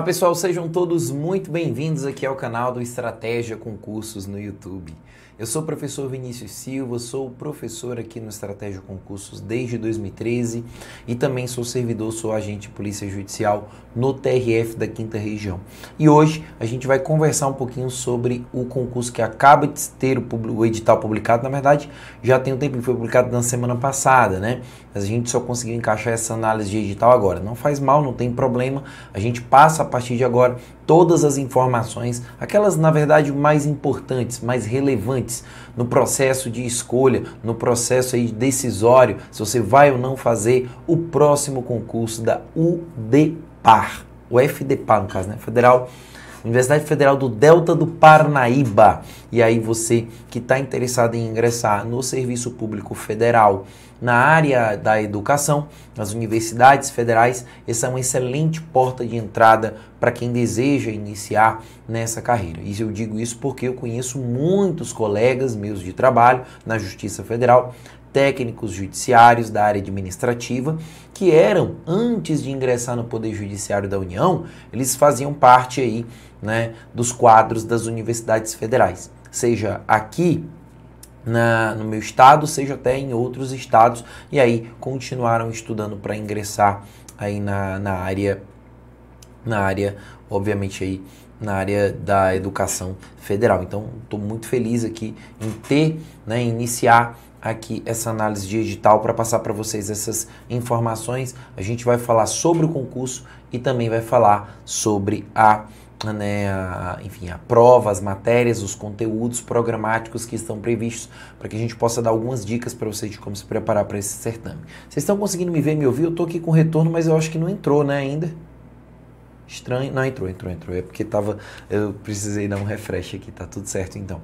Olá pessoal, sejam todos muito bem-vindos aqui ao canal do Estratégia Concursos no YouTube. Eu sou o professor Vinícius Silva, sou professor aqui no Estratégia Concursos desde 2013 e também sou servidor, sou agente de Polícia Judicial no TRF da Quinta Região. E hoje a gente vai conversar um pouquinho sobre o concurso que acaba de ter o, o edital publicado, na verdade já tem um tempo, que foi publicado na semana passada, né? Mas a gente só conseguiu encaixar essa análise de edital agora. Não faz mal, não tem problema, a gente passa a partir de agora todas as informações, aquelas na verdade mais importantes, mais relevantes no processo de escolha, no processo aí decisório, se você vai ou não fazer o próximo concurso da UDPAR, o FDPAR no caso, né? Federal Universidade Federal do Delta do Parnaíba. E aí você que está interessado em ingressar no Serviço Público Federal, na área da educação, nas universidades federais, essa é uma excelente porta de entrada para quem deseja iniciar nessa carreira. E eu digo isso porque eu conheço muitos colegas meus de trabalho na Justiça Federal, técnicos judiciários da área administrativa, que eram, antes de ingressar no Poder Judiciário da União, eles faziam parte aí, né, dos quadros das universidades federais, seja aqui na, no meu estado, seja até em outros estados, e aí continuaram estudando para ingressar aí na, na área, na área, obviamente aí na área da educação federal. Então, estou muito feliz aqui em ter, né, iniciar aqui essa análise digital para passar para vocês essas informações. A gente vai falar sobre o concurso e também vai falar sobre a né, a, enfim, a prova, as matérias, os conteúdos programáticos que estão previstos para que a gente possa dar algumas dicas para vocês de como se preparar para esse certame. Vocês estão conseguindo me ver, me ouvir? Eu estou aqui com retorno, mas eu acho que não entrou, né, ainda? Estranho. Não, entrou, entrou, entrou. É porque tava. Eu precisei dar um refresh aqui, tá tudo certo então.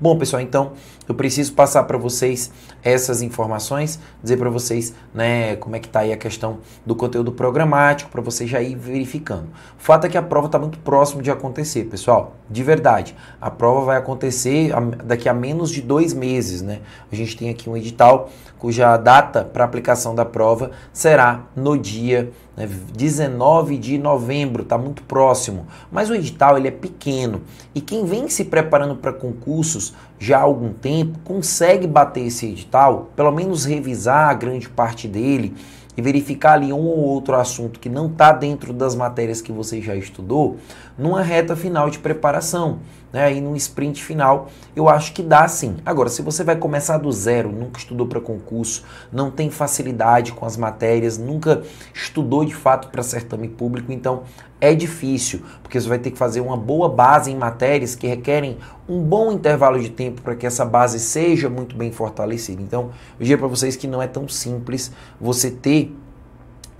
Bom, pessoal, então eu preciso passar para vocês essas informações, dizer para vocês, né, como é que tá aí a questão do conteúdo programático para vocês já ir verificando. O fato é que a prova está muito próximo de acontecer, pessoal, de verdade. A prova vai acontecer daqui a menos de dois meses, né? A gente tem aqui um edital cuja data para aplicação da prova será no dia 19 né, de novembro, está muito próximo. Mas o edital ele é pequeno e quem vem se preparando para concursos já há algum tempo consegue bater esse edital, pelo menos revisar a grande parte dele e verificar ali um ou outro assunto que não está dentro das matérias que você já estudou, numa reta final de preparação né, e num sprint final, eu acho que dá sim. Agora, se você vai começar do zero, nunca estudou para concurso, não tem facilidade com as matérias, nunca estudou de fato para certame público, então é difícil, porque você vai ter que fazer uma boa base em matérias que requerem um bom intervalo de tempo para que essa base seja muito bem fortalecida. Então, eu diria para vocês que não é tão simples você ter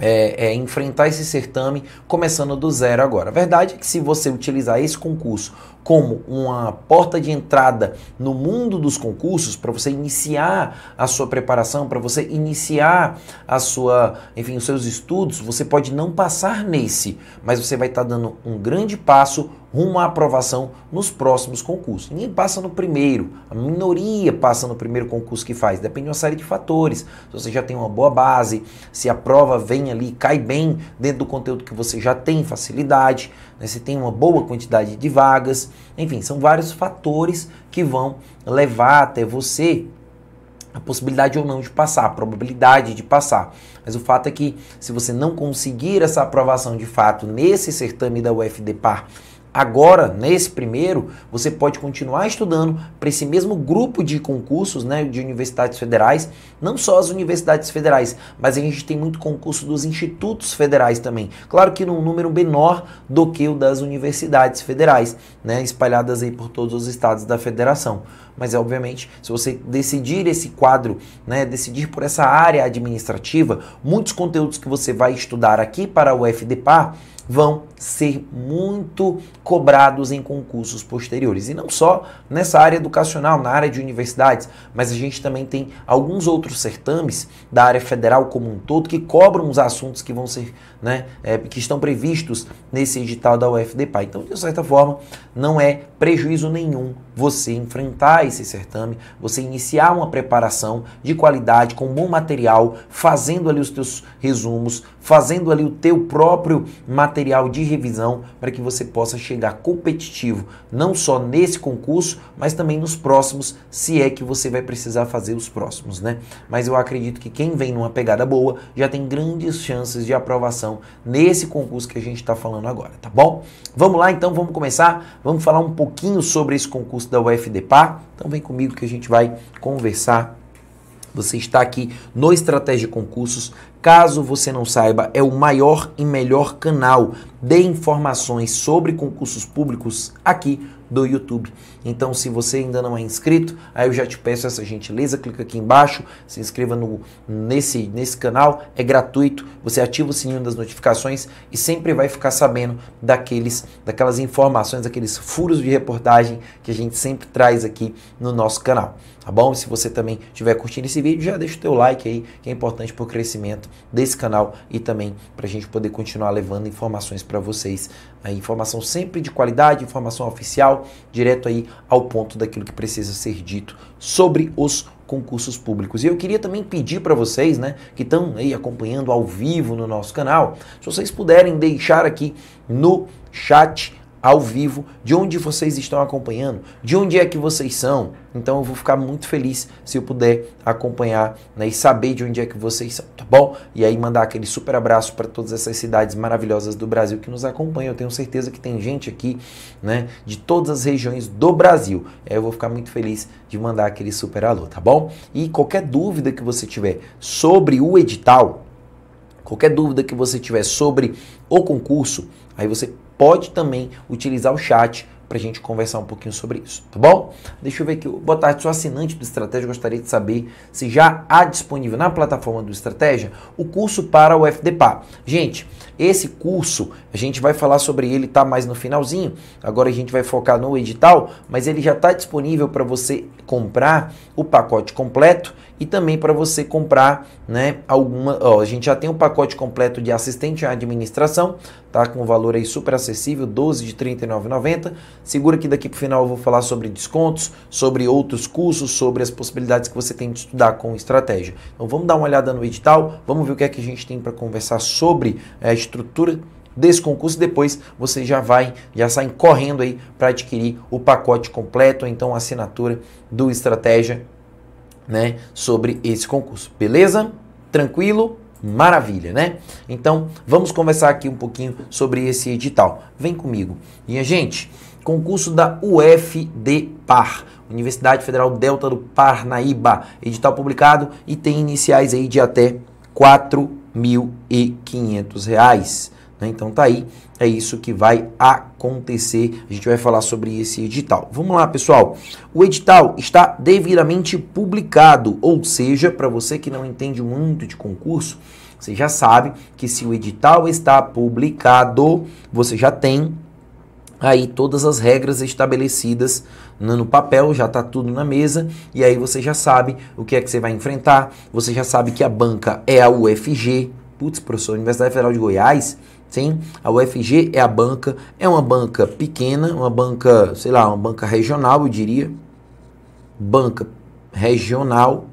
é, é, enfrentar esse certame começando do zero agora. A verdade é que se você utilizar esse concurso como uma porta de entrada no mundo dos concursos para você iniciar a sua preparação, para você iniciar a sua, enfim, os seus estudos, você pode não passar nesse, mas você vai estar tá dando um grande passo rumo à aprovação nos próximos concursos. Ninguém passa no primeiro, a minoria passa no primeiro concurso que faz, depende de uma série de fatores. Se você já tem uma boa base, se a prova vem ali, cai bem dentro do conteúdo que você já tem facilidade, né? se tem uma boa quantidade de vagas, enfim, são vários fatores que vão levar até você a possibilidade ou não de passar, a probabilidade de passar. Mas o fato é que se você não conseguir essa aprovação de fato nesse certame da UFDPAR, Agora, nesse primeiro, você pode continuar estudando para esse mesmo grupo de concursos né, de universidades federais, não só as universidades federais, mas a gente tem muito concurso dos institutos federais também. Claro que num número menor do que o das universidades federais, né, espalhadas aí por todos os estados da federação mas obviamente, se você decidir esse quadro, né, decidir por essa área administrativa, muitos conteúdos que você vai estudar aqui para o FDPAR vão ser muito cobrados em concursos posteriores. E não só nessa área educacional, na área de universidades, mas a gente também tem alguns outros certames da área federal como um todo que cobram os assuntos que vão ser, né, é, que estão previstos nesse edital da UFDPA. Então, de certa forma, não é prejuízo nenhum você enfrentar esse certame, você iniciar uma preparação de qualidade, com bom material, fazendo ali os teus resumos, fazendo ali o teu próprio material de revisão para que você possa chegar competitivo, não só nesse concurso, mas também nos próximos, se é que você vai precisar fazer os próximos, né? Mas eu acredito que quem vem numa pegada boa já tem grandes chances de aprovação nesse concurso que a gente está falando agora, tá bom? Vamos lá então, vamos começar, vamos falar um pouquinho sobre esse concurso da UFDPA, então vem comigo que a gente vai conversar. Você está aqui no Estratégia Concursos. Caso você não saiba, é o maior e melhor canal de informações sobre concursos públicos aqui do YouTube. Então, se você ainda não é inscrito, aí eu já te peço essa gentileza, clica aqui embaixo, se inscreva no, nesse, nesse canal, é gratuito, você ativa o sininho das notificações e sempre vai ficar sabendo daqueles, daquelas informações, daqueles furos de reportagem que a gente sempre traz aqui no nosso canal tá bom? Se você também estiver curtindo esse vídeo, já deixa o teu like aí, que é importante para o crescimento desse canal e também para a gente poder continuar levando informações para vocês. A informação sempre de qualidade, informação oficial, direto aí ao ponto daquilo que precisa ser dito sobre os concursos públicos. E eu queria também pedir para vocês, né, que estão aí acompanhando ao vivo no nosso canal, se vocês puderem deixar aqui no chat ao vivo, de onde vocês estão acompanhando, de onde é que vocês são. Então eu vou ficar muito feliz se eu puder acompanhar né, e saber de onde é que vocês são, tá bom? E aí mandar aquele super abraço para todas essas cidades maravilhosas do Brasil que nos acompanham. Eu tenho certeza que tem gente aqui, né, de todas as regiões do Brasil. eu vou ficar muito feliz de mandar aquele super alô, tá bom? E qualquer dúvida que você tiver sobre o edital, qualquer dúvida que você tiver sobre o concurso, aí você pode também utilizar o chat para a gente conversar um pouquinho sobre isso, tá bom? Deixa eu ver aqui. Boa tarde, sou assinante do Estratégia. Gostaria de saber se já há disponível na plataforma do Estratégia o curso para o FDPA. Gente, esse curso, a gente vai falar sobre ele, tá mais no finalzinho. Agora a gente vai focar no edital, mas ele já está disponível para você comprar o pacote completo e também para você comprar, né, alguma, ó, a gente já tem o um pacote completo de assistente à administração, tá com um valor aí super acessível, 12 de 39,90. Segura que daqui pro final eu vou falar sobre descontos, sobre outros cursos, sobre as possibilidades que você tem de estudar com estratégia. Então vamos dar uma olhada no edital, vamos ver o que é que a gente tem para conversar sobre é, estrutura desse concurso e depois você já vai, já sai correndo aí para adquirir o pacote completo, ou então a assinatura do Estratégia, né, sobre esse concurso. Beleza? Tranquilo? Maravilha, né? Então, vamos conversar aqui um pouquinho sobre esse edital. Vem comigo. Minha gente, concurso da Par, Universidade Federal Delta do Parnaíba, edital publicado e tem iniciais aí de até 4 1.500 reais. Né? Então tá aí, é isso que vai acontecer. A gente vai falar sobre esse edital. Vamos lá, pessoal. O edital está devidamente publicado, ou seja, para você que não entende muito de concurso, você já sabe que se o edital está publicado, você já tem aí todas as regras estabelecidas no papel, já está tudo na mesa, e aí você já sabe o que é que você vai enfrentar, você já sabe que a banca é a UFG, putz, professor, Universidade Federal de Goiás, sim, a UFG é a banca, é uma banca pequena, uma banca, sei lá, uma banca regional, eu diria, banca regional,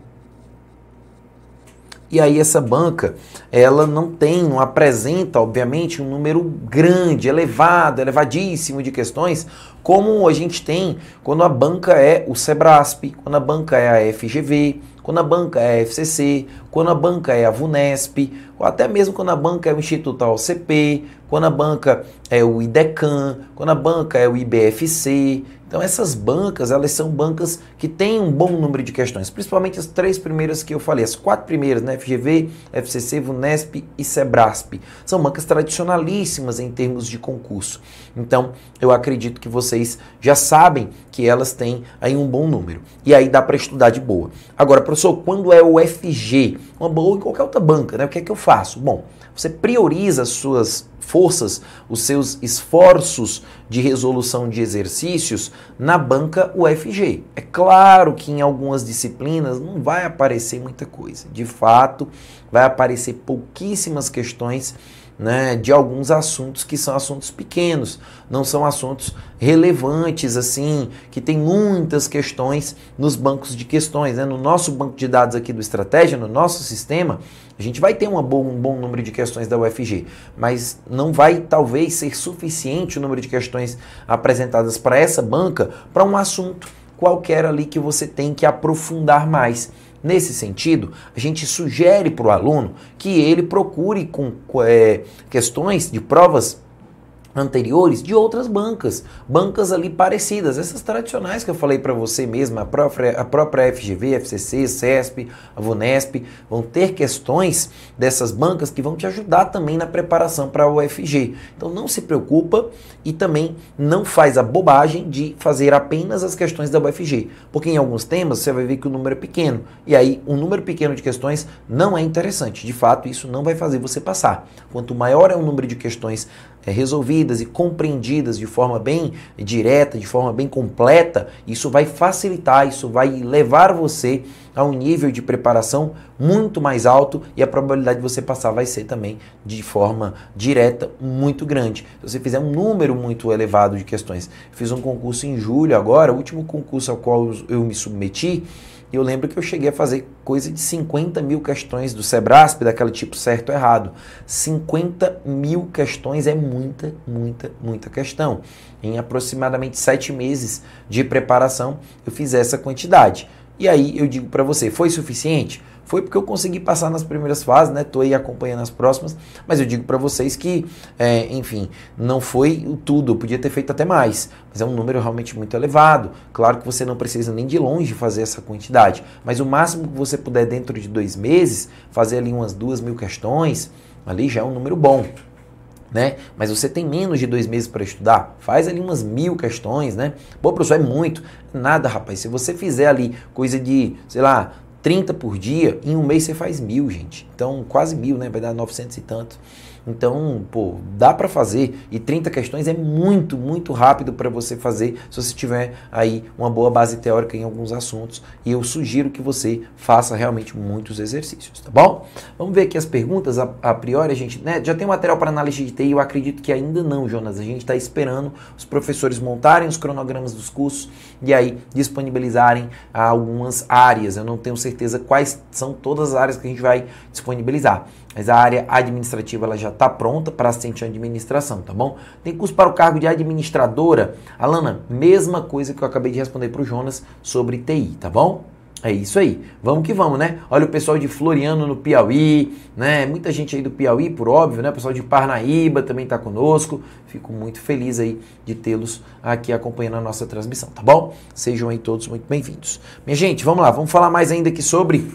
e aí essa banca, ela não tem, não apresenta, obviamente, um número grande, elevado, elevadíssimo de questões, como a gente tem quando a banca é o Sebrasp, quando a banca é a FGV, quando a banca é a FCC, quando a banca é a VUNESP, ou até mesmo quando a banca é o Instituto AOCP, quando a banca é o IDECAN, quando a banca é o IBFC, então essas bancas, elas são bancas que têm um bom número de questões, principalmente as três primeiras que eu falei, as quatro primeiras, né, FGV, FCC, Vunesp e Sebrasp. São bancas tradicionalíssimas em termos de concurso. Então, eu acredito que vocês já sabem que elas têm aí um bom número. E aí dá para estudar de boa. Agora, professor, quando é o FG, uma boa ou qualquer outra banca, né? O que é que eu faço? Bom, você prioriza as suas forças, os seus esforços de resolução de exercícios na banca UFG. É claro que em algumas disciplinas não vai aparecer muita coisa. De fato, vai aparecer pouquíssimas questões né, de alguns assuntos que são assuntos pequenos, não são assuntos relevantes assim, que tem muitas questões nos bancos de questões, né? no nosso banco de dados aqui do Estratégia, no nosso sistema, a gente vai ter boa, um bom número de questões da UFG, mas não vai talvez ser suficiente o número de questões apresentadas para essa banca para um assunto qualquer ali que você tem que aprofundar mais. Nesse sentido, a gente sugere para o aluno que ele procure com é, questões de provas anteriores de outras bancas, bancas ali parecidas, essas tradicionais que eu falei para você mesma, a própria, a própria FGV, FCC, CESP, a VUNESP, vão ter questões dessas bancas que vão te ajudar também na preparação para a UFG. Então não se preocupa e também não faz a bobagem de fazer apenas as questões da UFG, porque em alguns temas você vai ver que o número é pequeno, e aí um número pequeno de questões não é interessante, de fato isso não vai fazer você passar. Quanto maior é o número de questões é, resolvidas e compreendidas de forma bem direta, de forma bem completa, isso vai facilitar, isso vai levar você a um nível de preparação muito mais alto e a probabilidade de você passar vai ser também de forma direta muito grande. Se você fizer um número muito elevado de questões, fiz um concurso em julho agora, o último concurso ao qual eu me submeti, e eu lembro que eu cheguei a fazer coisa de 50 mil questões do Sebrasp, daquela tipo certo ou errado. 50 mil questões é muita, muita, muita questão. Em aproximadamente sete meses de preparação, eu fiz essa quantidade. E aí eu digo para você, foi suficiente? foi porque eu consegui passar nas primeiras fases, né? Tô aí acompanhando as próximas, mas eu digo para vocês que, é, enfim, não foi o tudo, eu podia ter feito até mais, mas é um número realmente muito elevado. Claro que você não precisa nem de longe fazer essa quantidade, mas o máximo que você puder dentro de dois meses, fazer ali umas duas mil questões, ali já é um número bom. Né? Mas você tem menos de dois meses para estudar, faz ali umas mil questões, né? Pô, professor, é muito. Nada, rapaz. Se você fizer ali coisa de, sei lá, 30 por dia, em um mês você faz mil, gente. Então, quase mil, né? Vai dar 900 e tanto. Então, pô, dá para fazer e 30 questões é muito, muito rápido para você fazer se você tiver aí uma boa base teórica em alguns assuntos e eu sugiro que você faça realmente muitos exercícios, tá bom? Vamos ver aqui as perguntas, a, a priori a gente, né, já tem material para análise de TI, eu acredito que ainda não, Jonas, a gente está esperando os professores montarem os cronogramas dos cursos e aí disponibilizarem algumas áreas, eu não tenho certeza quais são todas as áreas que a gente vai disponibilizar. Mas a área administrativa ela já está pronta para assistente de administração, tá bom? Tem curso para o cargo de administradora. Alana, mesma coisa que eu acabei de responder para o Jonas sobre TI, tá bom? É isso aí. Vamos que vamos, né? Olha o pessoal de Floriano no Piauí, né? Muita gente aí do Piauí, por óbvio, né? O pessoal de Parnaíba também está conosco. Fico muito feliz aí de tê-los aqui acompanhando a nossa transmissão, tá bom? Sejam aí todos muito bem-vindos. Minha gente, vamos lá, vamos falar mais ainda aqui sobre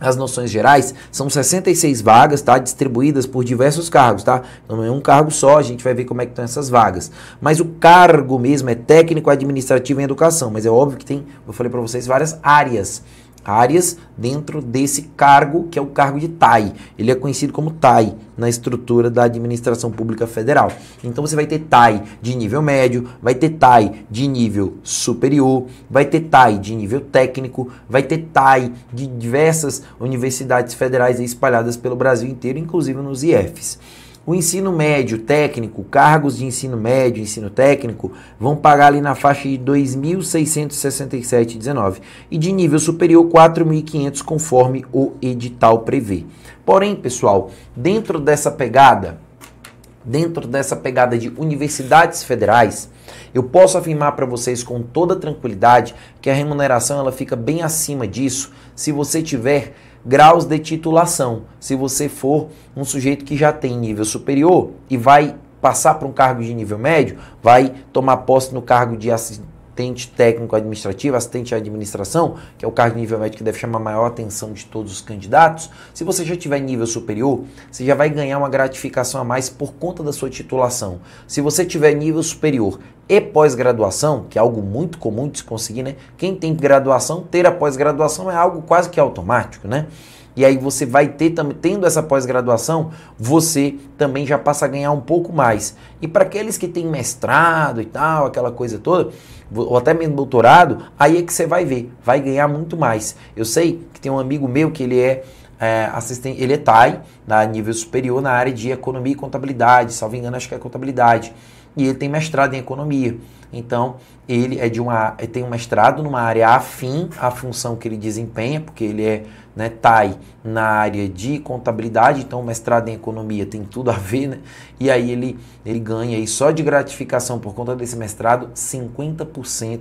as noções gerais são 66 vagas, tá? Distribuídas por diversos cargos, tá? Não é um cargo só, a gente vai ver como é que estão essas vagas. Mas o cargo mesmo é técnico administrativo em educação, mas é óbvio que tem, eu falei para vocês, várias áreas áreas dentro desse cargo, que é o cargo de TAI. Ele é conhecido como TAI na estrutura da administração pública federal. Então você vai ter TAI de nível médio, vai ter TAI de nível superior, vai ter TAI de nível técnico, vai ter TAI de diversas universidades federais espalhadas pelo Brasil inteiro, inclusive nos IEFs. O ensino médio técnico, cargos de ensino médio, ensino técnico, vão pagar ali na faixa de 2.667,19 e de nível superior 4.500 conforme o edital prevê. Porém, pessoal, dentro dessa pegada, dentro dessa pegada de universidades federais, eu posso afirmar para vocês com toda tranquilidade que a remuneração ela fica bem acima disso se você tiver graus de titulação. Se você for um sujeito que já tem nível superior e vai passar para um cargo de nível médio, vai tomar posse no cargo de assistente assistente técnico administrativo, assistente de administração, que é o cargo de nível médio que deve chamar maior atenção de todos os candidatos, se você já tiver nível superior, você já vai ganhar uma gratificação a mais por conta da sua titulação. Se você tiver nível superior e pós-graduação, que é algo muito comum de se conseguir, né? Quem tem graduação, ter a pós-graduação é algo quase que automático, né? E aí você vai ter também, tendo essa pós-graduação, você também já passa a ganhar um pouco mais. E para aqueles que têm mestrado e tal, aquela coisa toda, ou até mesmo doutorado, aí é que você vai ver, vai ganhar muito mais. Eu sei que tem um amigo meu que ele é, é assistente, ele é TAI, na nível superior, na área de economia e contabilidade, salvo engano, acho que é contabilidade. E ele tem mestrado em economia. Então, ele é de uma, ele tem um mestrado numa área afim à função que ele desempenha, porque ele é né, TAI na área de contabilidade, então mestrado em economia tem tudo a ver, né? E aí ele, ele ganha aí só de gratificação por conta desse mestrado 50%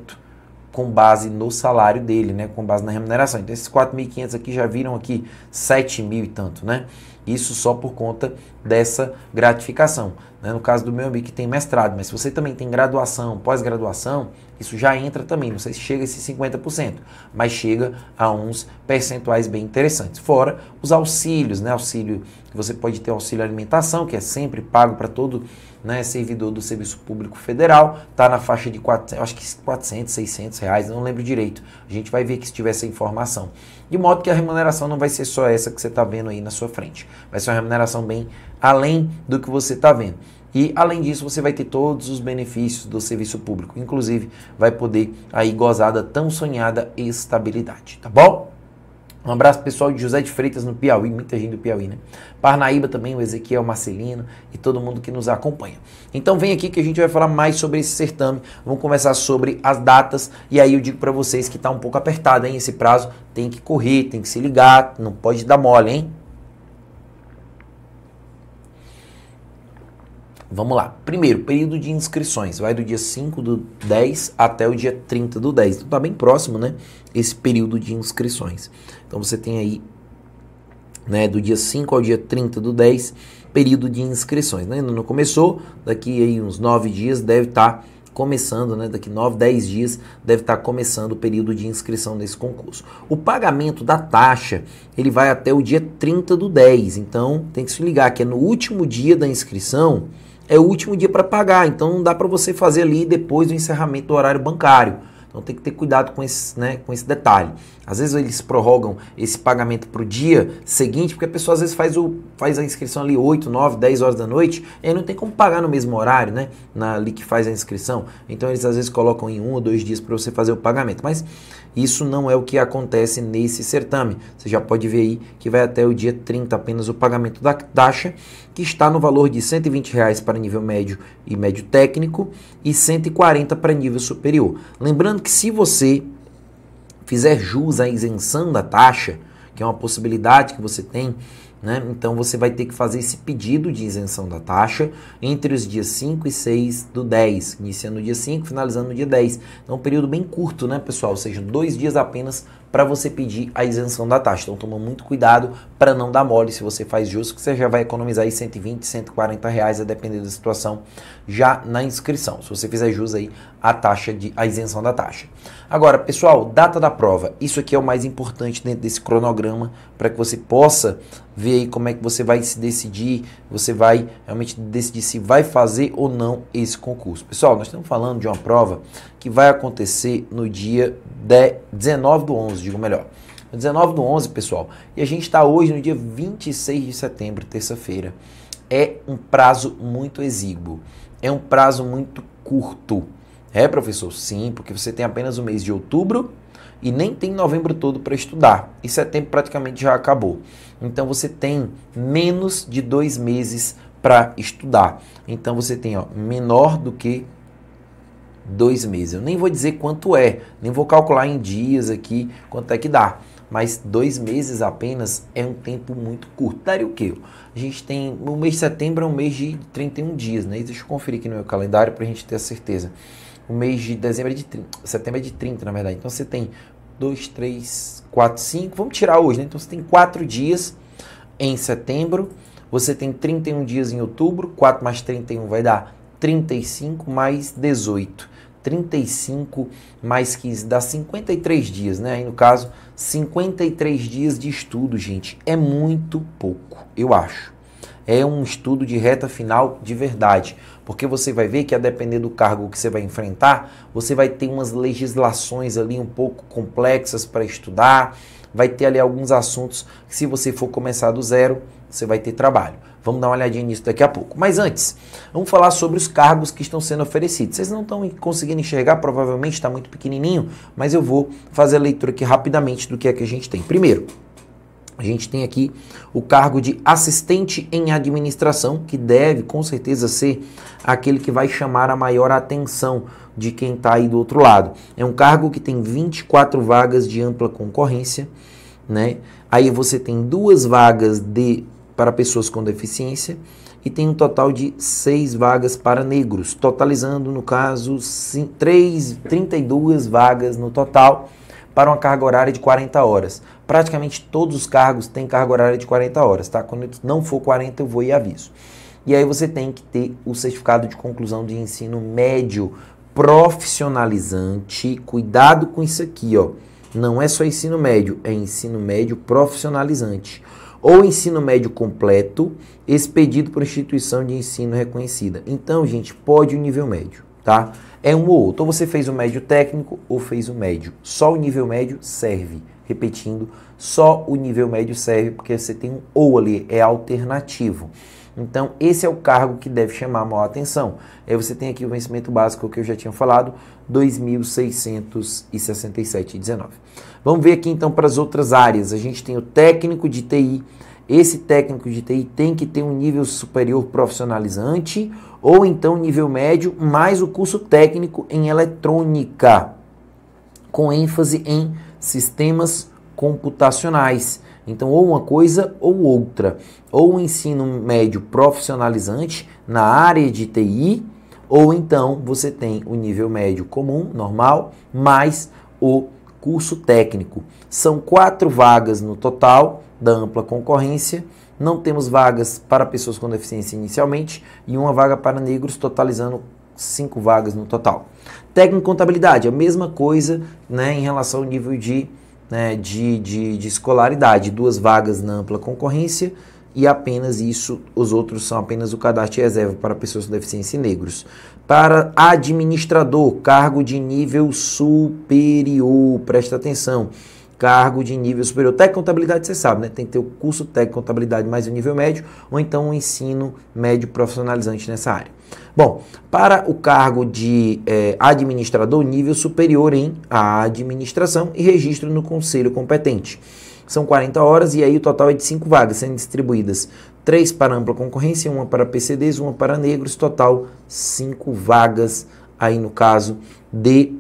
com base no salário dele, né, com base na remuneração. Então esses 4.500 aqui já viram aqui 7.000 mil e tanto, né? Isso só por conta dessa gratificação. Né? No caso do meu amigo que tem mestrado, mas se você também tem graduação, pós-graduação, isso já entra também. Não sei se chega a esses 50%, mas chega a uns percentuais bem interessantes. Fora os auxílios, né? Auxílio que você pode ter auxílio alimentação, que é sempre pago para todo né, servidor do Serviço Público Federal, está na faixa de 400, acho que 400, 600 reais, não lembro direito. A gente vai ver que se tiver essa informação. De modo que a remuneração não vai ser só essa que você está vendo aí na sua frente. Vai ser uma remuneração bem além do que você está vendo. E além disso, você vai ter todos os benefícios do serviço público, inclusive vai poder aí gozar da tão sonhada estabilidade, tá bom? Um abraço pessoal de José de Freitas no Piauí, muita gente do Piauí, né? Parnaíba também, o Ezequiel Marcelino e todo mundo que nos acompanha. Então vem aqui que a gente vai falar mais sobre esse certame, vamos conversar sobre as datas e aí eu digo para vocês que tá um pouco apertado, hein? Esse prazo tem que correr, tem que se ligar, não pode dar mole, hein? Vamos lá. Primeiro, período de inscrições. Vai do dia 5 do 10 até o dia 30 do 10. Então tá bem próximo, né? Esse período de inscrições. Então você tem aí, né, do dia 5 ao dia 30 do 10, período de inscrições. Né? Ainda não começou, daqui aí uns 9 dias deve estar tá começando, né? Daqui 9, 10 dias deve estar tá começando o período de inscrição desse concurso. O pagamento da taxa, ele vai até o dia 30 do 10. Então tem que se ligar que é no último dia da inscrição é o último dia para pagar, então não dá para você fazer ali depois do encerramento do horário bancário. Então tem que ter cuidado com esse, né, com esse detalhe. Às vezes eles prorrogam esse pagamento para o dia seguinte, porque a pessoa às vezes faz, o, faz a inscrição ali 8, 9, 10 horas da noite, e aí não tem como pagar no mesmo horário, né? Na, ali que faz a inscrição. Então eles às vezes colocam em um ou dois dias para você fazer o pagamento. Mas isso não é o que acontece nesse certame. Você já pode ver aí que vai até o dia 30 apenas o pagamento da taxa, que está no valor de R$ 120 reais para nível médio e médio técnico e R$ 140 para nível superior. Lembrando que se você fizer jus à isenção da taxa, que é uma possibilidade que você tem, né? Então você vai ter que fazer esse pedido de isenção da taxa entre os dias 5 e 6 do 10, iniciando no dia 5, finalizando no dia 10. Então, é um período bem curto, né, pessoal? Ou seja, dois dias apenas para você pedir a isenção da taxa. Então, toma muito cuidado para não dar mole se você faz justo, que você já vai economizar aí 120, 140 reais, a depender da situação, já na inscrição. Se você fizer jus aí a taxa de a isenção da taxa. Agora, pessoal, data da prova. Isso aqui é o mais importante dentro desse cronograma para que você possa ver aí como é que você vai se decidir, você vai realmente decidir se vai fazer ou não esse concurso. Pessoal, nós estamos falando de uma prova que vai acontecer no dia 19 do 11, digo melhor. 19 do 11, pessoal. E a gente está hoje no dia 26 de setembro, terça-feira. É um prazo muito exíguo. É um prazo muito curto. É, professor, sim, porque você tem apenas o mês de outubro e nem tem novembro todo para estudar. E setembro praticamente já acabou. Então você tem menos de dois meses para estudar. Então você tem ó, menor do que dois meses. Eu nem vou dizer quanto é, nem vou calcular em dias aqui quanto é que dá. Mas dois meses apenas é um tempo muito curto. Daria o quê? A gente tem. O mês de setembro é um mês de 31 dias, né? Deixa eu conferir aqui no meu calendário para a gente ter a certeza. O mês de dezembro é de 30, setembro é de 30, na verdade. Então você tem 2, 3, 4, 5, vamos tirar hoje, né? Então você tem 4 dias em setembro, você tem 31 dias em outubro, 4 mais 31 vai dar 35 mais 18. 35 mais 15 dá 53 dias, né? Aí no caso, 53 dias de estudo, gente. É muito pouco, eu acho. É um estudo de reta final de verdade porque você vai ver que a depender do cargo que você vai enfrentar, você vai ter umas legislações ali um pouco complexas para estudar, vai ter ali alguns assuntos que se você for começar do zero, você vai ter trabalho. Vamos dar uma olhadinha nisso daqui a pouco. Mas antes, vamos falar sobre os cargos que estão sendo oferecidos. Vocês não estão conseguindo enxergar, provavelmente está muito pequenininho, mas eu vou fazer a leitura aqui rapidamente do que é que a gente tem. Primeiro, a gente tem aqui o cargo de assistente em administração, que deve com certeza ser aquele que vai chamar a maior atenção de quem está aí do outro lado. É um cargo que tem 24 vagas de ampla concorrência, né? Aí você tem duas vagas de para pessoas com deficiência e tem um total de seis vagas para negros, totalizando, no caso, 3, 32 vagas no total para uma carga horária de 40 horas. Praticamente todos os cargos têm carga horária de 40 horas, tá? Quando não for 40, eu vou e aviso. E aí você tem que ter o certificado de conclusão de ensino médio profissionalizante. Cuidado com isso aqui, ó. Não é só ensino médio, é ensino médio profissionalizante. Ou ensino médio completo, expedido por instituição de ensino reconhecida. Então, gente, pode o nível médio, tá? É um ou outro. Ou você fez o médio técnico ou fez o médio. Só o nível médio serve repetindo, só o nível médio serve porque você tem um ou ali, é alternativo. Então, esse é o cargo que deve chamar a maior atenção. Aí você tem aqui o vencimento básico que eu já tinha falado, 2.667,19. Vamos ver aqui então para as outras áreas. A gente tem o técnico de TI. Esse técnico de TI tem que ter um nível superior profissionalizante ou então nível médio mais o curso técnico em eletrônica, com ênfase em sistemas computacionais. Então, ou uma coisa ou outra. Ou ensino médio profissionalizante na área de TI, ou então você tem o nível médio comum, normal, mais o curso técnico. São quatro vagas no total da ampla concorrência. Não temos vagas para pessoas com deficiência inicialmente e uma vaga para negros, totalizando cinco vagas no total. Técnico em contabilidade, é a mesma coisa né, em relação ao nível de, né, de, de, de escolaridade. Duas vagas na ampla concorrência e apenas isso, os outros são apenas o cadastro de reserva para pessoas com deficiência e negros. Para administrador, cargo de nível superior, presta atenção, cargo de nível superior. Técnico contabilidade, você sabe, né? Tem que ter o curso técnico contabilidade mais o nível médio, ou então o um ensino médio profissionalizante nessa área. Bom, para o cargo de eh, administrador, nível superior em administração e registro no conselho competente. São 40 horas e aí o total é de 5 vagas, sendo distribuídas 3 para ampla concorrência, uma para PCDs, uma para negros, total 5 vagas aí no caso de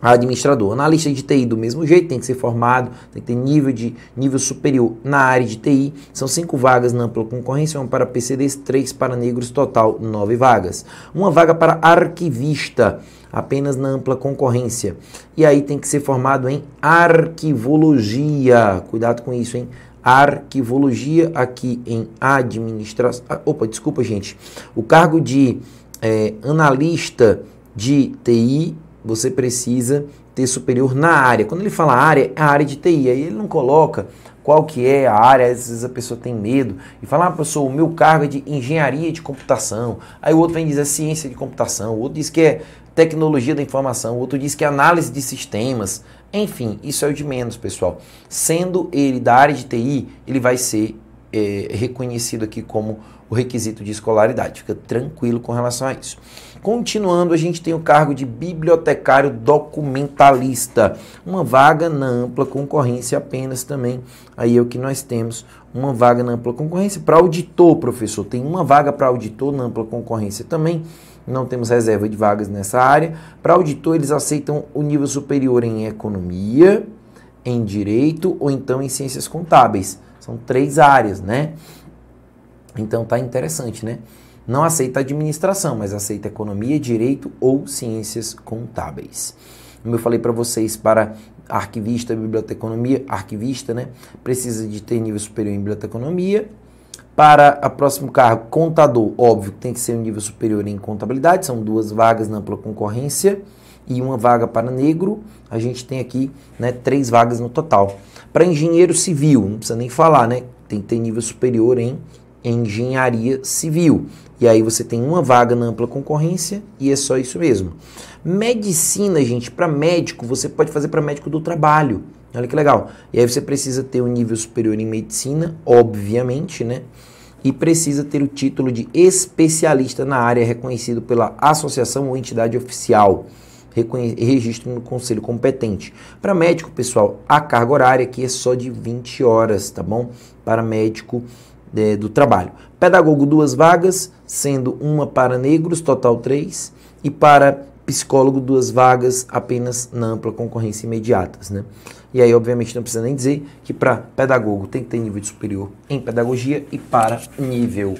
administrador. Analista de TI do mesmo jeito, tem que ser formado, tem que ter nível de nível superior na área de TI. São cinco vagas na ampla concorrência, uma para PCDs, três para negros, total nove vagas. Uma vaga para arquivista, apenas na ampla concorrência. E aí tem que ser formado em arquivologia. Cuidado com isso, hein? Arquivologia aqui em administração. Ah, opa, desculpa, gente. O cargo de é, analista de TI você precisa ter superior na área. Quando ele fala área, é a área de TI, aí ele não coloca qual que é a área, às vezes a pessoa tem medo e fala, ah, professor, o meu cargo é de engenharia de computação. Aí o outro vem dizer é ciência de computação, o outro diz que é tecnologia da informação, o outro diz que é análise de sistemas. Enfim, isso é o de menos, pessoal. Sendo ele da área de TI, ele vai ser é, reconhecido aqui como o requisito de escolaridade. Fica tranquilo com relação a isso. Continuando, a gente tem o cargo de bibliotecário documentalista, uma vaga na ampla concorrência apenas também. Aí é o que nós temos, uma vaga na ampla concorrência para auditor, professor. Tem uma vaga para auditor na ampla concorrência também. Não temos reserva de vagas nessa área. Para auditor, eles aceitam o nível superior em economia, em direito ou então em ciências contábeis. São três áreas, né? Então tá interessante, né? Não aceita administração, mas aceita economia, direito ou ciências contábeis. Como eu falei para vocês, para arquivista, biblioteconomia, arquivista, né? Precisa de ter nível superior em biblioteconomia. Para o próximo cargo, contador, óbvio, tem que ser um nível superior em contabilidade, são duas vagas na ampla concorrência e uma vaga para negro. A gente tem aqui né, três vagas no total. Para engenheiro civil, não precisa nem falar, né? Tem que ter nível superior em engenharia civil. E aí você tem uma vaga na ampla concorrência e é só isso mesmo. Medicina, gente, para médico, você pode fazer para médico do trabalho. Olha que legal. E aí você precisa ter um nível superior em medicina, obviamente, né? E precisa ter o título de especialista na área reconhecido pela associação ou entidade oficial registro no conselho competente. Para médico, pessoal, a carga horária aqui é só de 20 horas, tá bom? Para médico de, do trabalho. Pedagogo, duas vagas, sendo uma para negros, total três, e para psicólogo, duas vagas apenas na ampla concorrência imediatas. Né? E aí, obviamente, não precisa nem dizer que para pedagogo tem que ter nível superior em pedagogia e para nível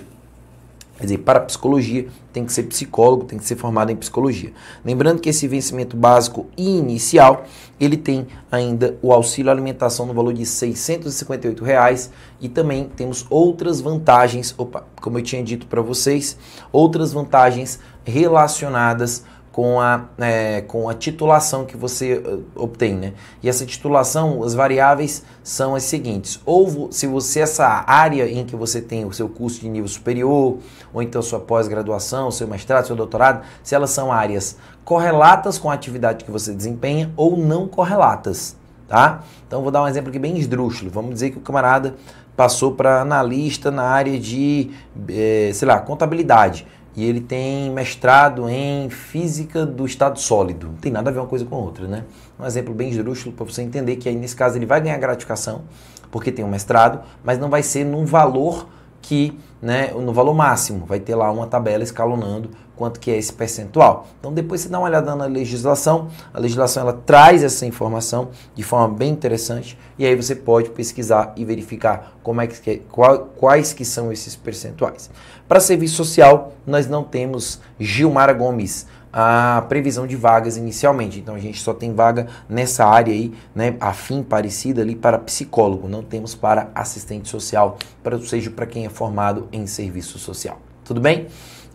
Quer dizer, para psicologia tem que ser psicólogo, tem que ser formado em psicologia. Lembrando que esse vencimento básico inicial, ele tem ainda o auxílio alimentação no valor de R$ 658 reais, e também temos outras vantagens, opa, como eu tinha dito para vocês, outras vantagens relacionadas com a, é, com a titulação que você eh, obtém. Né? E essa titulação, as variáveis são as seguintes. Ou se você, essa área em que você tem o seu curso de nível superior, ou então sua pós-graduação, seu mestrado, seu doutorado, se elas são áreas correlatas com a atividade que você desempenha ou não correlatas. Tá? Então vou dar um exemplo aqui bem esdrúxulo. Vamos dizer que o camarada passou para analista na área de, eh, sei lá, contabilidade e ele tem mestrado em física do estado sólido. Não tem nada a ver uma coisa com outra, né? Um exemplo bem esdrúxulo para você entender que aí nesse caso ele vai ganhar gratificação porque tem um mestrado, mas não vai ser num valor que, né, no valor máximo, vai ter lá uma tabela escalonando quanto que é esse percentual. Então depois você dá uma olhada na legislação, a legislação ela traz essa informação de forma bem interessante e aí você pode pesquisar e verificar como é que, qual, quais que são esses percentuais. Para serviço social, nós não temos Gilmar Gomes, a previsão de vagas inicialmente. Então a gente só tem vaga nessa área aí, né, afim parecida ali para psicólogo, não temos para assistente social, para seja para quem é formado em serviço social. Tudo bem?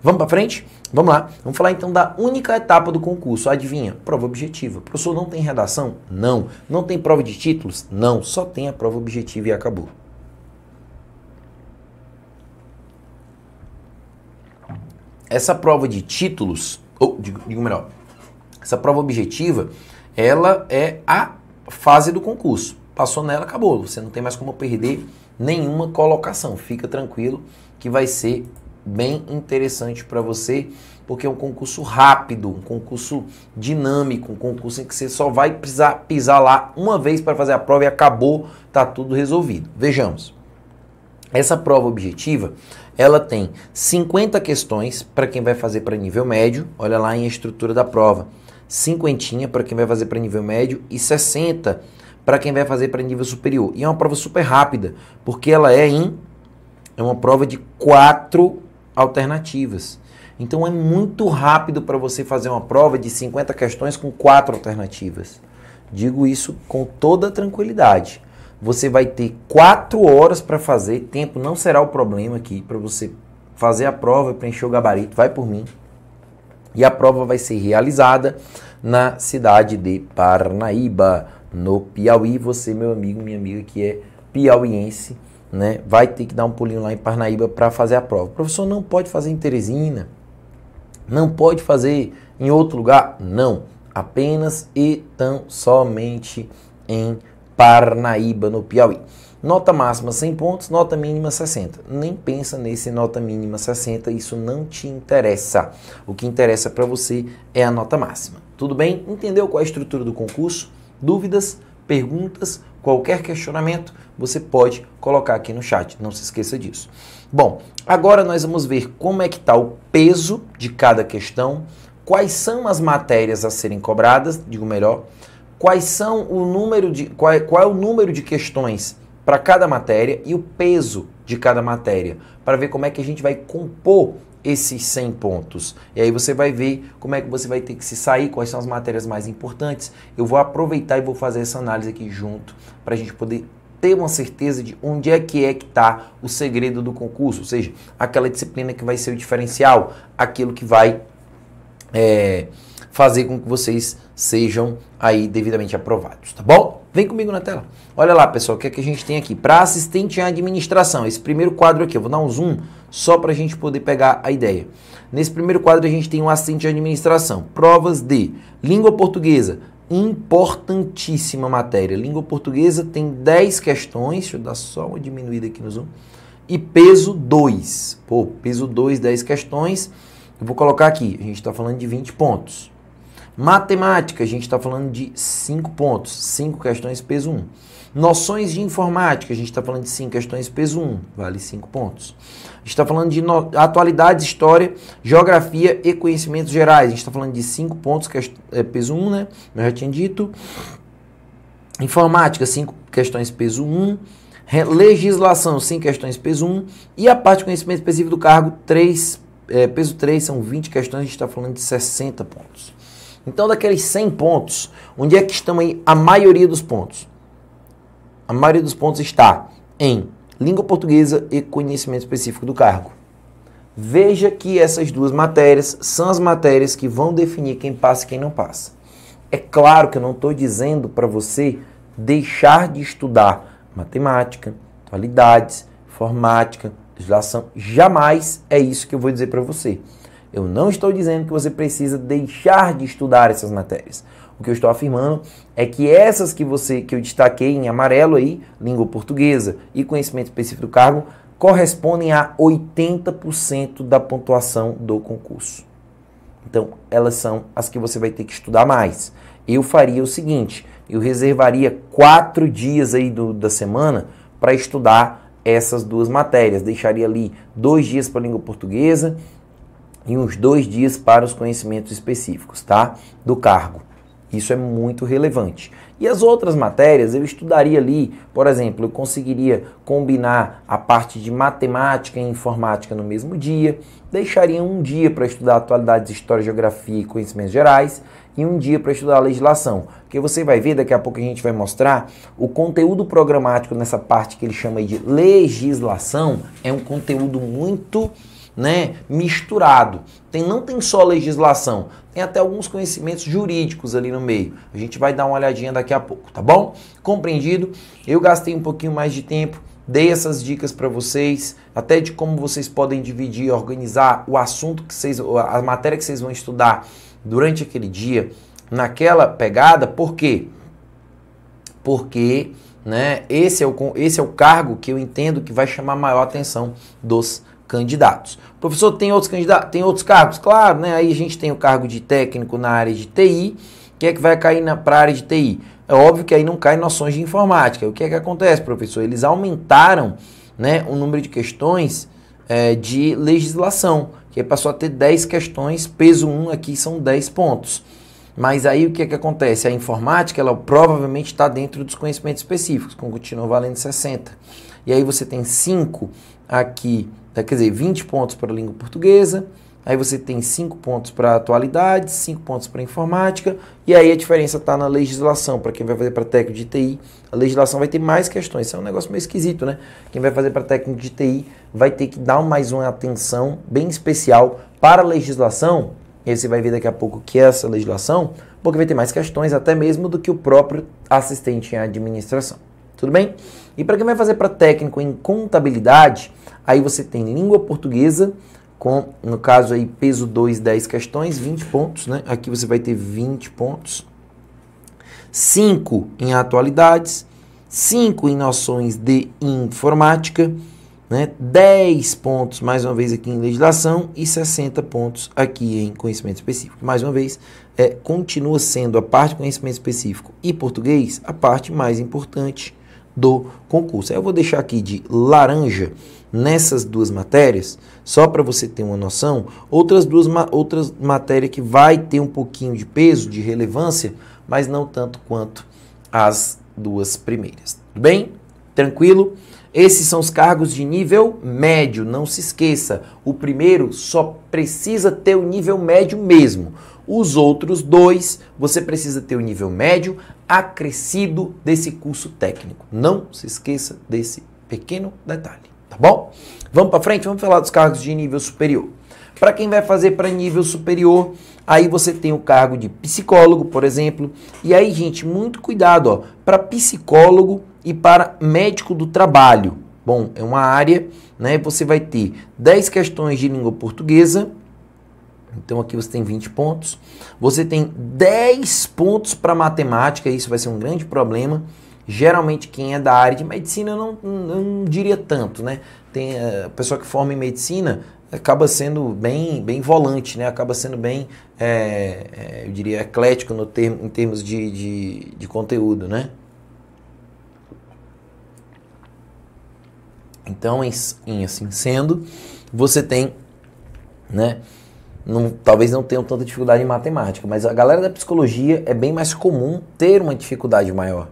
Vamos para frente? Vamos lá. Vamos falar então da única etapa do concurso. Adivinha? Prova objetiva. Professor, não tem redação? Não. Não tem prova de títulos? Não. Só tem a prova objetiva e acabou. Essa prova de títulos, ou digo, digo melhor, essa prova objetiva, ela é a fase do concurso. Passou nela, acabou. Você não tem mais como perder nenhuma colocação. Fica tranquilo que vai ser bem interessante para você, porque é um concurso rápido, um concurso dinâmico, um concurso em que você só vai precisar pisar lá uma vez para fazer a prova e acabou, tá tudo resolvido. Vejamos. Essa prova objetiva, ela tem 50 questões para quem vai fazer para nível médio, olha lá em estrutura da prova. Cinquentinha para quem vai fazer para nível médio e 60 para quem vai fazer para nível superior. E é uma prova super rápida, porque ela é em é uma prova de quatro alternativas. Então é muito rápido para você fazer uma prova de 50 questões com quatro alternativas. Digo isso com toda tranquilidade. Você vai ter quatro horas para fazer, tempo não será o problema aqui para você fazer a prova e preencher o gabarito, vai por mim. E a prova vai ser realizada na cidade de Parnaíba, no Piauí. Você, meu amigo, minha amiga que é piauiense, né, vai ter que dar um pulinho lá em Parnaíba para fazer a prova. O professor não pode fazer em Teresina, não pode fazer em outro lugar, não. Apenas e tão somente em Parnaíba, no Piauí. Nota máxima 100 pontos, nota mínima 60. Nem pensa nesse nota mínima 60, isso não te interessa. O que interessa para você é a nota máxima. Tudo bem? Entendeu qual é a estrutura do concurso? Dúvidas, perguntas Qualquer questionamento você pode colocar aqui no chat, não se esqueça disso. Bom, agora nós vamos ver como é que está o peso de cada questão, quais são as matérias a serem cobradas, digo melhor, quais são o número de qual, qual é o número de questões para cada matéria e o peso de cada matéria, para ver como é que a gente vai compor esses 100 pontos. E aí você vai ver como é que você vai ter que se sair, quais são as matérias mais importantes. Eu vou aproveitar e vou fazer essa análise aqui junto para a gente poder ter uma certeza de onde é que é que está o segredo do concurso, ou seja, aquela disciplina que vai ser o diferencial, aquilo que vai é, fazer com que vocês sejam aí devidamente aprovados, tá bom? Vem comigo na tela. Olha lá, pessoal, o que é que a gente tem aqui? Para assistente em administração, esse primeiro quadro aqui, eu vou dar um zoom só para a gente poder pegar a ideia. Nesse primeiro quadro a gente tem um assistente de administração, provas de língua portuguesa, importantíssima matéria. Língua portuguesa tem 10 questões, deixa eu dar só uma diminuída aqui no zoom, e peso 2. Pô, peso 2, 10 questões, eu vou colocar aqui, a gente está falando de 20 pontos. Matemática, a gente está falando de 5 pontos, 5 questões, peso 1. Um. Noções de informática, a gente está falando de 5 questões peso 1, vale 5 pontos. A gente está falando de no... atualidades, história, geografia e conhecimentos gerais. A gente está falando de 5 pontos, quest... É, é, peso 1, né? Eu já tinha dito. Informática, 5 questões peso 1. Legislação, 5 questões peso 1. E a parte de conhecimento específico do cargo, 3, é, peso 3, são 20 questões, a gente está falando de 60 pontos. Então, daqueles 100 pontos, onde é que estão aí a maioria dos pontos? a maioria dos pontos está em língua portuguesa e conhecimento específico do cargo. Veja que essas duas matérias são as matérias que vão definir quem passa e quem não passa. É claro que eu não estou dizendo para você deixar de estudar matemática, atualidades, informática, legislação. Jamais é isso que eu vou dizer para você. Eu não estou dizendo que você precisa deixar de estudar essas matérias. O que eu estou afirmando é que essas que você que eu destaquei em amarelo aí, língua portuguesa e conhecimento específico do cargo, correspondem a 80% da pontuação do concurso. Então, elas são as que você vai ter que estudar mais. Eu faria o seguinte: eu reservaria quatro dias aí do, da semana para estudar essas duas matérias. Deixaria ali dois dias para a língua portuguesa e uns dois dias para os conhecimentos específicos, tá? Do cargo. Isso é muito relevante. E as outras matérias eu estudaria ali, por exemplo, eu conseguiria combinar a parte de matemática e informática no mesmo dia, deixaria um dia para estudar atualidades, história, geografia e conhecimentos gerais e um dia para estudar a legislação, porque você vai ver daqui a pouco a gente vai mostrar o conteúdo programático nessa parte que ele chama de legislação é um conteúdo muito né, misturado. Tem, não tem só legislação, tem até alguns conhecimentos jurídicos ali no meio. A gente vai dar uma olhadinha daqui a pouco, tá bom? Compreendido? Eu gastei um pouquinho mais de tempo, dei essas dicas para vocês, até de como vocês podem dividir, organizar o assunto que vocês, a matéria que vocês vão estudar durante aquele dia, naquela pegada, por quê? Porque né, esse, é o, esse é o cargo que eu entendo que vai chamar maior atenção dos candidatos. O professor tem outros candidatos, tem outros cargos, claro, né? Aí a gente tem o cargo de técnico na área de TI. o que é que vai cair para a área de TI? É óbvio que aí não cai noções de informática. O que é que acontece, professor? Eles aumentaram né, o número de questões é, de legislação, que passou a ter 10 questões, peso 1 aqui são 10 pontos. Mas aí o que é que acontece? A informática, ela provavelmente está dentro dos conhecimentos específicos, como continua valendo 60. E aí você tem 5 aqui Tá? Quer dizer, 20 pontos para a língua portuguesa, aí você tem 5 pontos para atualidade, 5 pontos para informática, e aí a diferença está na legislação. Para quem vai fazer para técnico de TI, a legislação vai ter mais questões. Isso é um negócio meio esquisito, né? Quem vai fazer para técnico de TI vai ter que dar mais uma atenção bem especial para a legislação, e aí você vai ver daqui a pouco que é essa legislação, porque vai ter mais questões até mesmo do que o próprio assistente em administração. Tudo bem? E para quem vai fazer para técnico em contabilidade, Aí você tem língua portuguesa, com, no caso aí, peso 2, 10 questões, 20 pontos, né? Aqui você vai ter 20 pontos. 5 em atualidades, 5 em noções de informática, né? 10 pontos mais uma vez aqui em legislação e 60 pontos aqui em conhecimento específico. Mais uma vez, é, continua sendo a parte conhecimento específico e português a parte mais importante do concurso. Eu vou deixar aqui de laranja nessas duas matérias, só para você ter uma noção, outras duas ma outras matérias que vai ter um pouquinho de peso, de relevância, mas não tanto quanto as duas primeiras. Tudo bem? Tranquilo? Esses são os cargos de nível médio, não se esqueça. O primeiro só precisa ter o nível médio mesmo. Os outros dois, você precisa ter o nível médio acrescido desse curso técnico. Não se esqueça desse pequeno detalhe tá bom? Vamos para frente, vamos falar dos cargos de nível superior. Para quem vai fazer para nível superior, aí você tem o cargo de psicólogo, por exemplo. E aí, gente, muito cuidado, ó, para psicólogo e para médico do trabalho. Bom, é uma área, né? Você vai ter 10 questões de língua portuguesa. Então aqui você tem 20 pontos. Você tem 10 pontos para matemática, isso vai ser um grande problema. Geralmente quem é da área de medicina não, não, diria tanto, né? Tem a eh, pessoa que forma em medicina acaba sendo bem, bem volante, né? Acaba sendo bem, é, eu diria, eclético no termo, em termos de, de, de conteúdo, né? Então, em, em assim sendo, você tem, né? Não, talvez não tenham tanta dificuldade em matemática, mas a galera da psicologia é bem mais comum ter uma dificuldade maior.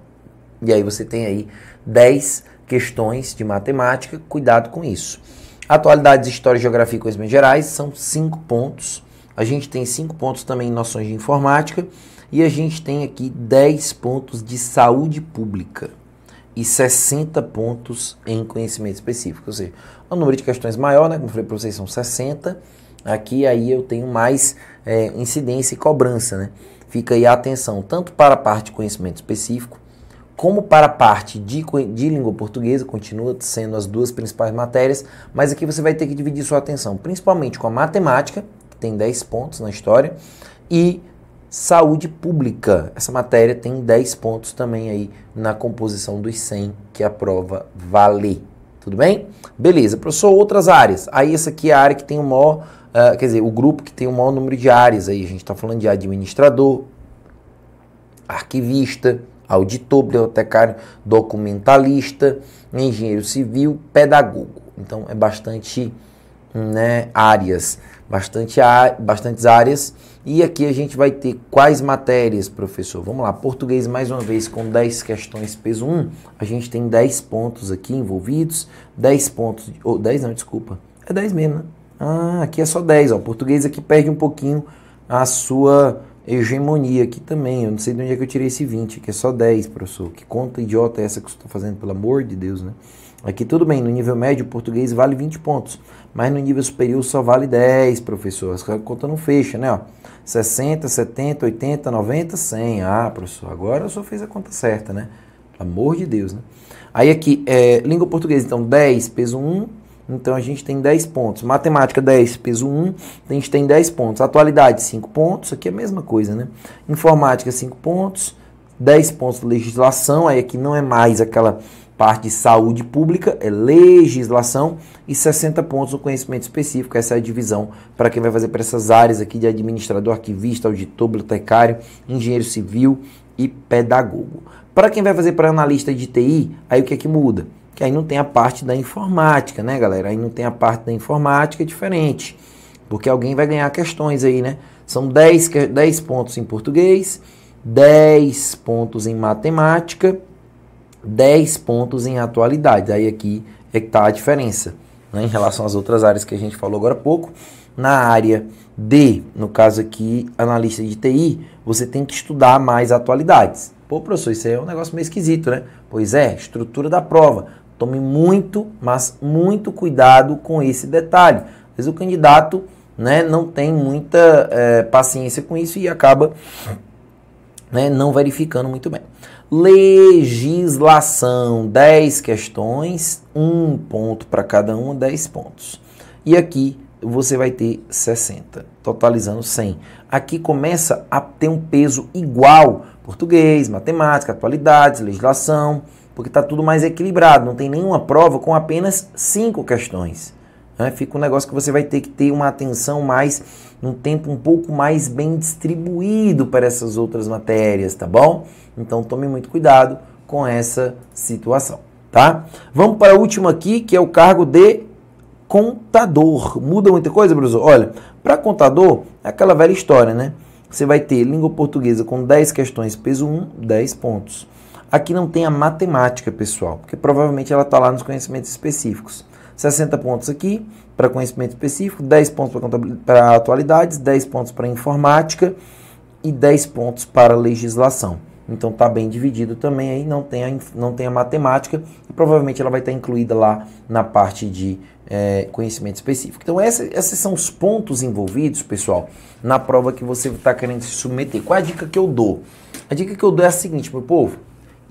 E aí você tem aí 10 questões de matemática, cuidado com isso. Atualidades, história, geografia e conhecimentos gerais são 5 pontos. A gente tem 5 pontos também em noções de informática e a gente tem aqui 10 pontos de saúde pública e 60 pontos em conhecimento específico. Ou seja, o número de questões maior, né? Como eu falei para vocês, são 60. Aqui aí eu tenho mais é, incidência e cobrança, né? Fica aí a atenção tanto para a parte de conhecimento específico como para a parte de, de, língua portuguesa, continua sendo as duas principais matérias, mas aqui você vai ter que dividir sua atenção, principalmente com a matemática, que tem 10 pontos na história, e saúde pública. Essa matéria tem 10 pontos também aí na composição dos 100 que a prova vale. Tudo bem? Beleza, professor, outras áreas. Aí essa aqui é a área que tem o maior, uh, quer dizer, o grupo que tem o maior número de áreas aí. A gente está falando de administrador, arquivista, auditor, bibliotecário, documentalista, engenheiro civil, pedagogo. Então é bastante né, áreas, bastante, bastantes áreas. E aqui a gente vai ter quais matérias, professor? Vamos lá, português mais uma vez com 10 questões peso 1. A gente tem 10 pontos aqui envolvidos, 10 pontos, ou oh, 10 não, desculpa, é 10 mesmo, né? Ah, aqui é só 10, ó. Português aqui perde um pouquinho a sua hegemonia aqui também. Eu não sei de onde é que eu tirei esse 20, que é só 10, professor. Que conta idiota é essa que você está fazendo, pelo amor de Deus, né? Aqui tudo bem, no nível médio, o português vale 20 pontos, mas no nível superior só vale 10, professor. A conta não fecha, né? Ó, 60, 70, 80, 90, 100. Ah, professor, agora eu só fez a conta certa, né? Pelo amor de Deus, né? Aí aqui, é, língua portuguesa, então 10, peso 1, então a gente tem 10 pontos. Matemática 10, peso 1, a gente tem 10 pontos. Atualidade 5 pontos, aqui é a mesma coisa, né? Informática 5 pontos, 10 pontos de legislação, aí aqui não é mais aquela parte de saúde pública, é legislação e 60 pontos no conhecimento específico. Essa é a divisão para quem vai fazer para essas áreas aqui de administrador, arquivista, auditor, bibliotecário, engenheiro civil e pedagogo. Para quem vai fazer para analista de TI, aí o que é que muda? que aí não tem a parte da informática, né, galera? Aí não tem a parte da informática é diferente, porque alguém vai ganhar questões aí, né? São 10, 10 pontos em português, 10 pontos em matemática, 10 pontos em atualidade. Aí aqui é que está a diferença né, em relação às outras áreas que a gente falou agora há pouco. Na área de, no caso aqui, analista de TI, você tem que estudar mais atualidades. Pô, professor, isso aí é um negócio meio esquisito, né? Pois é, estrutura da prova. Tome muito, mas muito cuidado com esse detalhe. Mas o candidato né, não tem muita é, paciência com isso e acaba né, não verificando muito bem. Legislação, 10 questões, um ponto para cada uma, 10 pontos. E aqui você vai ter 60, totalizando 100. Aqui começa a ter um peso igual: português, matemática, atualidades, legislação, porque está tudo mais equilibrado, não tem nenhuma prova com apenas cinco questões. Né? Fica um negócio que você vai ter que ter uma atenção mais, um tempo um pouco mais bem distribuído para essas outras matérias, tá bom? Então tome muito cuidado com essa situação, tá? Vamos para a última aqui, que é o cargo de contador. Muda muita coisa, Bruno. Olha, para contador, é aquela velha história, né? Você vai ter língua portuguesa com 10 questões, peso 1, 10 pontos. Aqui não tem a matemática, pessoal, porque provavelmente ela está lá nos conhecimentos específicos. 60 pontos aqui para conhecimento específico, 10 pontos para atualidades, 10 pontos para informática e 10 pontos para legislação. Então está bem dividido também aí, não tem, a, não tem a matemática e provavelmente ela vai estar tá incluída lá na parte de é, conhecimento específico. Então essa, esses são os pontos envolvidos, pessoal, na prova que você está querendo se submeter. Qual é a dica que eu dou? A dica que eu dou é a seguinte, meu povo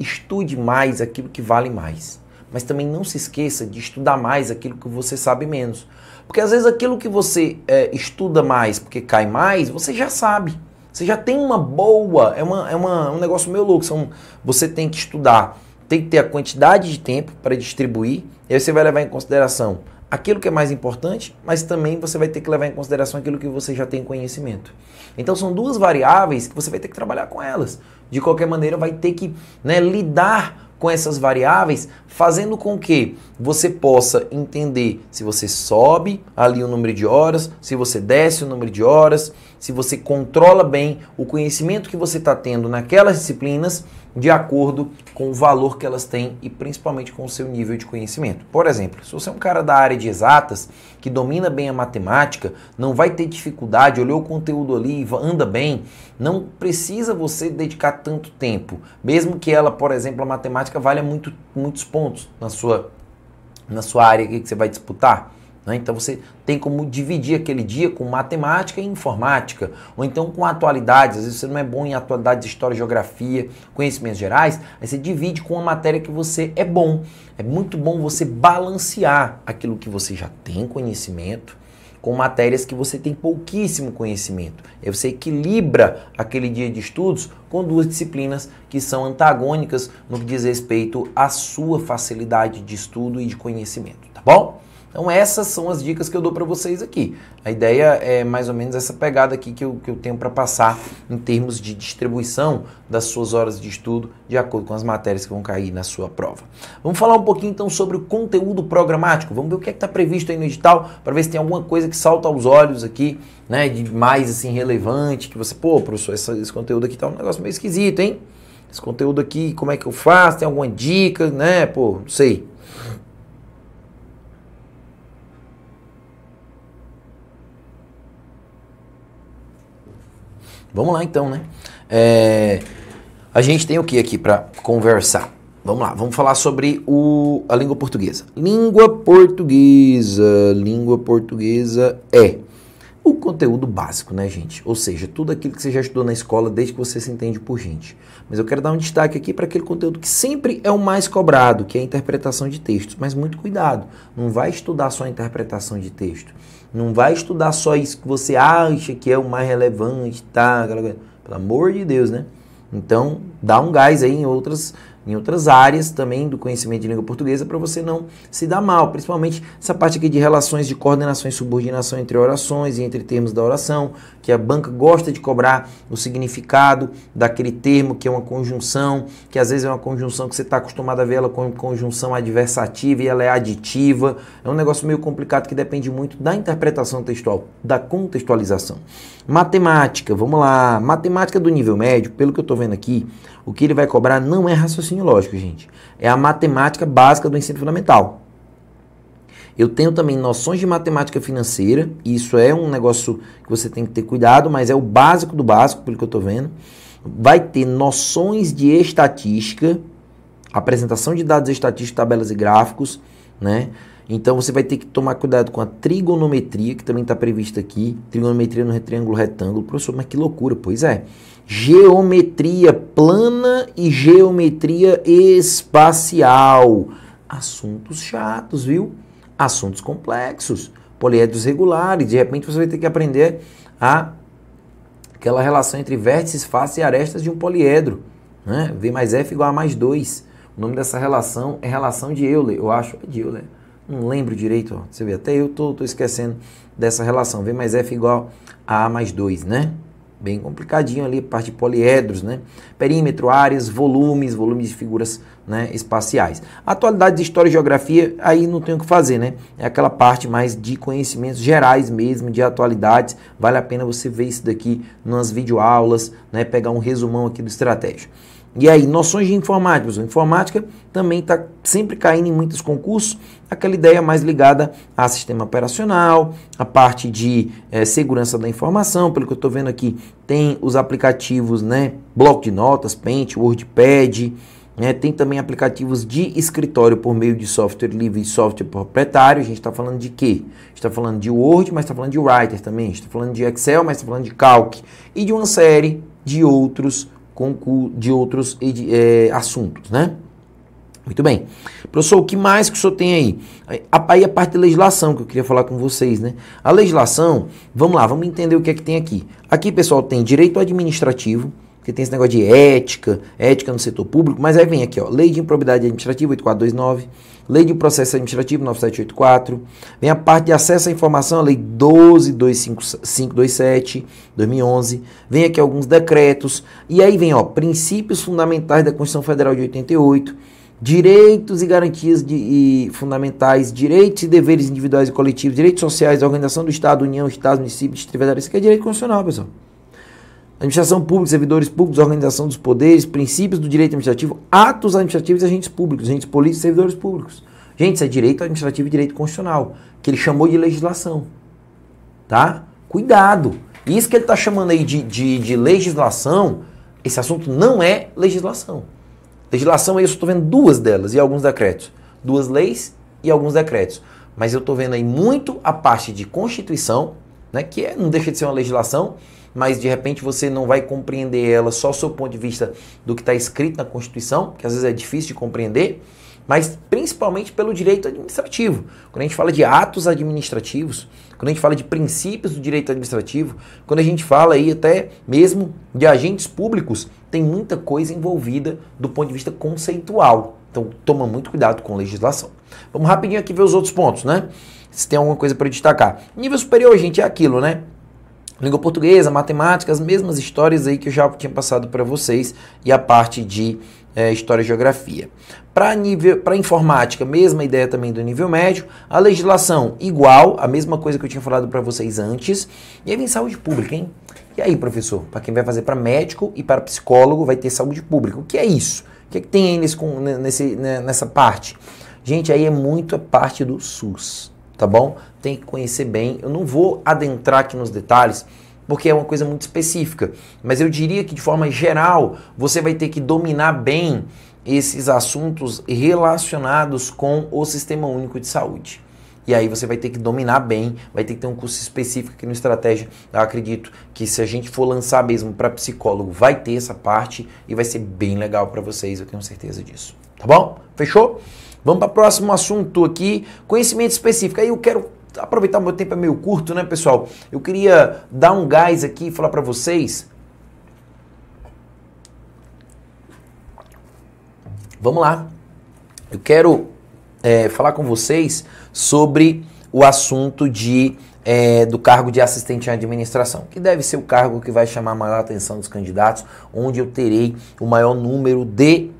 estude mais aquilo que vale mais. Mas também não se esqueça de estudar mais aquilo que você sabe menos. Porque às vezes aquilo que você é, estuda mais porque cai mais, você já sabe. Você já tem uma boa. É, uma, é uma, um negócio meio louco. São, você tem que estudar, tem que ter a quantidade de tempo para distribuir. E aí você vai levar em consideração aquilo que é mais importante, mas também você vai ter que levar em consideração aquilo que você já tem conhecimento. Então são duas variáveis que você vai ter que trabalhar com elas. De qualquer maneira, vai ter que né, lidar com essas variáveis, fazendo com que você possa entender se você sobe ali o número de horas, se você desce o número de horas, se você controla bem o conhecimento que você está tendo naquelas disciplinas de acordo com o valor que elas têm e principalmente com o seu nível de conhecimento. Por exemplo, se você é um cara da área de exatas, que domina bem a matemática, não vai ter dificuldade, olhou o conteúdo ali e anda bem, não precisa você dedicar tanto tempo, mesmo que ela, por exemplo, a matemática valha muito, muitos pontos na sua, na sua área que você vai disputar. Né? Então você tem como dividir aquele dia com matemática e informática, ou então com atualidades, às vezes você não é bom em atualidades, história, geografia, conhecimentos gerais, aí você divide com a matéria que você é bom. É muito bom você balancear aquilo que você já tem conhecimento com matérias que você tem pouquíssimo conhecimento. Aí você equilibra aquele dia de estudos com duas disciplinas que são antagônicas no que diz respeito à sua facilidade de estudo e de conhecimento, tá bom? Então essas são as dicas que eu dou para vocês aqui. A ideia é mais ou menos essa pegada aqui que eu, que eu tenho para passar em termos de distribuição das suas horas de estudo de acordo com as matérias que vão cair na sua prova. Vamos falar um pouquinho então sobre o conteúdo programático. Vamos ver o que é está previsto aí no edital para ver se tem alguma coisa que salta aos olhos aqui, né, de mais assim relevante que você, pô, professor, esse, esse conteúdo aqui tá um negócio meio esquisito, hein? Esse conteúdo aqui, como é que eu faço? Tem alguma dica, né? Pô, não sei. Vamos lá então, né? É, a gente tem o que aqui para conversar? Vamos lá, vamos falar sobre o, a língua portuguesa. Língua portuguesa, língua portuguesa é o conteúdo básico, né, gente? Ou seja, tudo aquilo que você já estudou na escola desde que você se entende por gente. Mas eu quero dar um destaque aqui para aquele conteúdo que sempre é o mais cobrado, que é a interpretação de textos. Mas muito cuidado, não vai estudar só a interpretação de texto. Não vai estudar só isso que você acha que é o mais relevante, tá? Pelo amor de Deus, né? Então, dá um gás aí em outras em outras áreas também do conhecimento de língua portuguesa para você não se dar mal, principalmente essa parte aqui de relações de coordenação e subordinação entre orações e entre termos da oração, que a banca gosta de cobrar o significado daquele termo que é uma conjunção, que às vezes é uma conjunção que você está acostumado a ver ela como conjunção adversativa e ela é aditiva. É um negócio meio complicado que depende muito da interpretação textual, da contextualização. Matemática, vamos lá. Matemática do nível médio, pelo que eu estou vendo aqui, o que ele vai cobrar não é raciocínio lógico, gente. É a matemática básica do ensino fundamental. Eu tenho também noções de matemática financeira, e isso é um negócio que você tem que ter cuidado, mas é o básico do básico, pelo que eu estou vendo. Vai ter noções de estatística, apresentação de dados estatísticos, tabelas e gráficos, né? Então você vai ter que tomar cuidado com a trigonometria, que também está prevista aqui. Trigonometria no retângulo, retângulo. Professor, mas que loucura, pois é geometria plana e geometria espacial. Assuntos chatos, viu? Assuntos complexos, poliedros regulares. De repente você vai ter que aprender a aquela relação entre vértices, faces e arestas de um poliedro. Né? V mais F igual a mais 2. O nome dessa relação é relação de Euler, eu acho. É de Euler. Não lembro direito. Ó. Você vê, até eu tô, esquecendo dessa relação. V mais F igual a A mais 2, né? bem complicadinho ali, parte de poliedros, né? Perímetro, áreas, volumes, volumes de figuras né, espaciais. Atualidades, história e geografia, aí não tem o que fazer, né? É aquela parte mais de conhecimentos gerais mesmo, de atualidades. Vale a pena você ver isso daqui nas videoaulas, né? Pegar um resumão aqui do estratégia. E aí, noções de informática. Informática também está sempre caindo em muitos concursos aquela ideia mais ligada a sistema operacional, a parte de é, segurança da informação, pelo que eu estou vendo aqui, tem os aplicativos, né, bloco de notas, Paint, WordPad, né, tem também aplicativos de escritório por meio de software livre e software proprietário. A gente está falando de quê? está falando de Word, mas está falando de Writer também. está falando de Excel, mas está falando de Calc. E de uma série de outros, de outros é, assuntos, né? Muito bem. Professor, o que mais que o senhor tem aí? Aí a parte da legislação que eu queria falar com vocês, né? A legislação, vamos lá, vamos entender o que é que tem aqui. Aqui, pessoal, tem direito administrativo, que tem esse negócio de ética, ética no setor público, mas aí vem aqui, ó, Lei de Improbidade Administrativa, 8429, Lei de Processo Administrativo, 9784, vem a parte de acesso à informação, a Lei 12257, 2011, vem aqui alguns decretos, e aí vem, ó, princípios fundamentais da Constituição Federal de 88, direitos e garantias de, e fundamentais, direitos e deveres individuais e coletivos, direitos sociais, organização do Estado, União, estados, municípios, Distrito Federal. Isso aqui é direito constitucional, pessoal. Administração pública, servidores públicos, organização dos poderes, princípios do direito administrativo, atos administrativos e agentes públicos, agentes políticos servidores públicos. Gente, isso é direito administrativo e direito constitucional, que ele chamou de legislação. Tá? Cuidado! Isso que ele está chamando aí de, de, de legislação, esse assunto não é legislação. Legislação, aí é eu estou vendo duas delas e alguns decretos. Duas leis e alguns decretos. Mas eu estou vendo aí muito a parte de Constituição, né, que é, não deixa de ser uma legislação, mas de repente você não vai compreender ela só do seu ponto de vista do que está escrito na Constituição, que às vezes é difícil de compreender, mas principalmente pelo direito administrativo. Quando a gente fala de atos administrativos, quando a gente fala de princípios do direito administrativo, quando a gente fala aí até mesmo de agentes públicos tem muita coisa envolvida do ponto de vista conceitual. Então, toma muito cuidado com legislação. Vamos rapidinho aqui ver os outros pontos, né? Se tem alguma coisa para destacar. Nível superior, gente, é aquilo, né? Língua portuguesa, matemática, as mesmas histórias aí que eu já tinha passado para vocês e a parte de é, História e Geografia. Para informática, mesma ideia também do nível médio. A legislação, igual, a mesma coisa que eu tinha falado para vocês antes. E aí vem saúde pública, hein? E aí, professor, para quem vai fazer para médico e para psicólogo, vai ter saúde pública. O que é isso? O que, é que tem aí nesse, nesse, nessa parte? Gente, aí é muito a parte do SUS, tá bom? Tem que conhecer bem. Eu não vou adentrar aqui nos detalhes, porque é uma coisa muito específica. Mas eu diria que de forma geral, você vai ter que dominar bem esses assuntos relacionados com o Sistema Único de Saúde. E aí você vai ter que dominar bem, vai ter que ter um curso específico aqui no Estratégia. Eu acredito que se a gente for lançar mesmo para psicólogo, vai ter essa parte e vai ser bem legal para vocês, eu tenho certeza disso. Tá bom? Fechou? Vamos para o próximo assunto aqui, conhecimento específico. Aí eu quero aproveitar o meu tempo é meio curto, né, pessoal? Eu queria dar um gás aqui e falar para vocês. Vamos lá. Eu quero é, falar com vocês sobre o assunto de é, do cargo de assistente à administração, que deve ser o cargo que vai chamar a maior atenção dos candidatos, onde eu terei o maior número de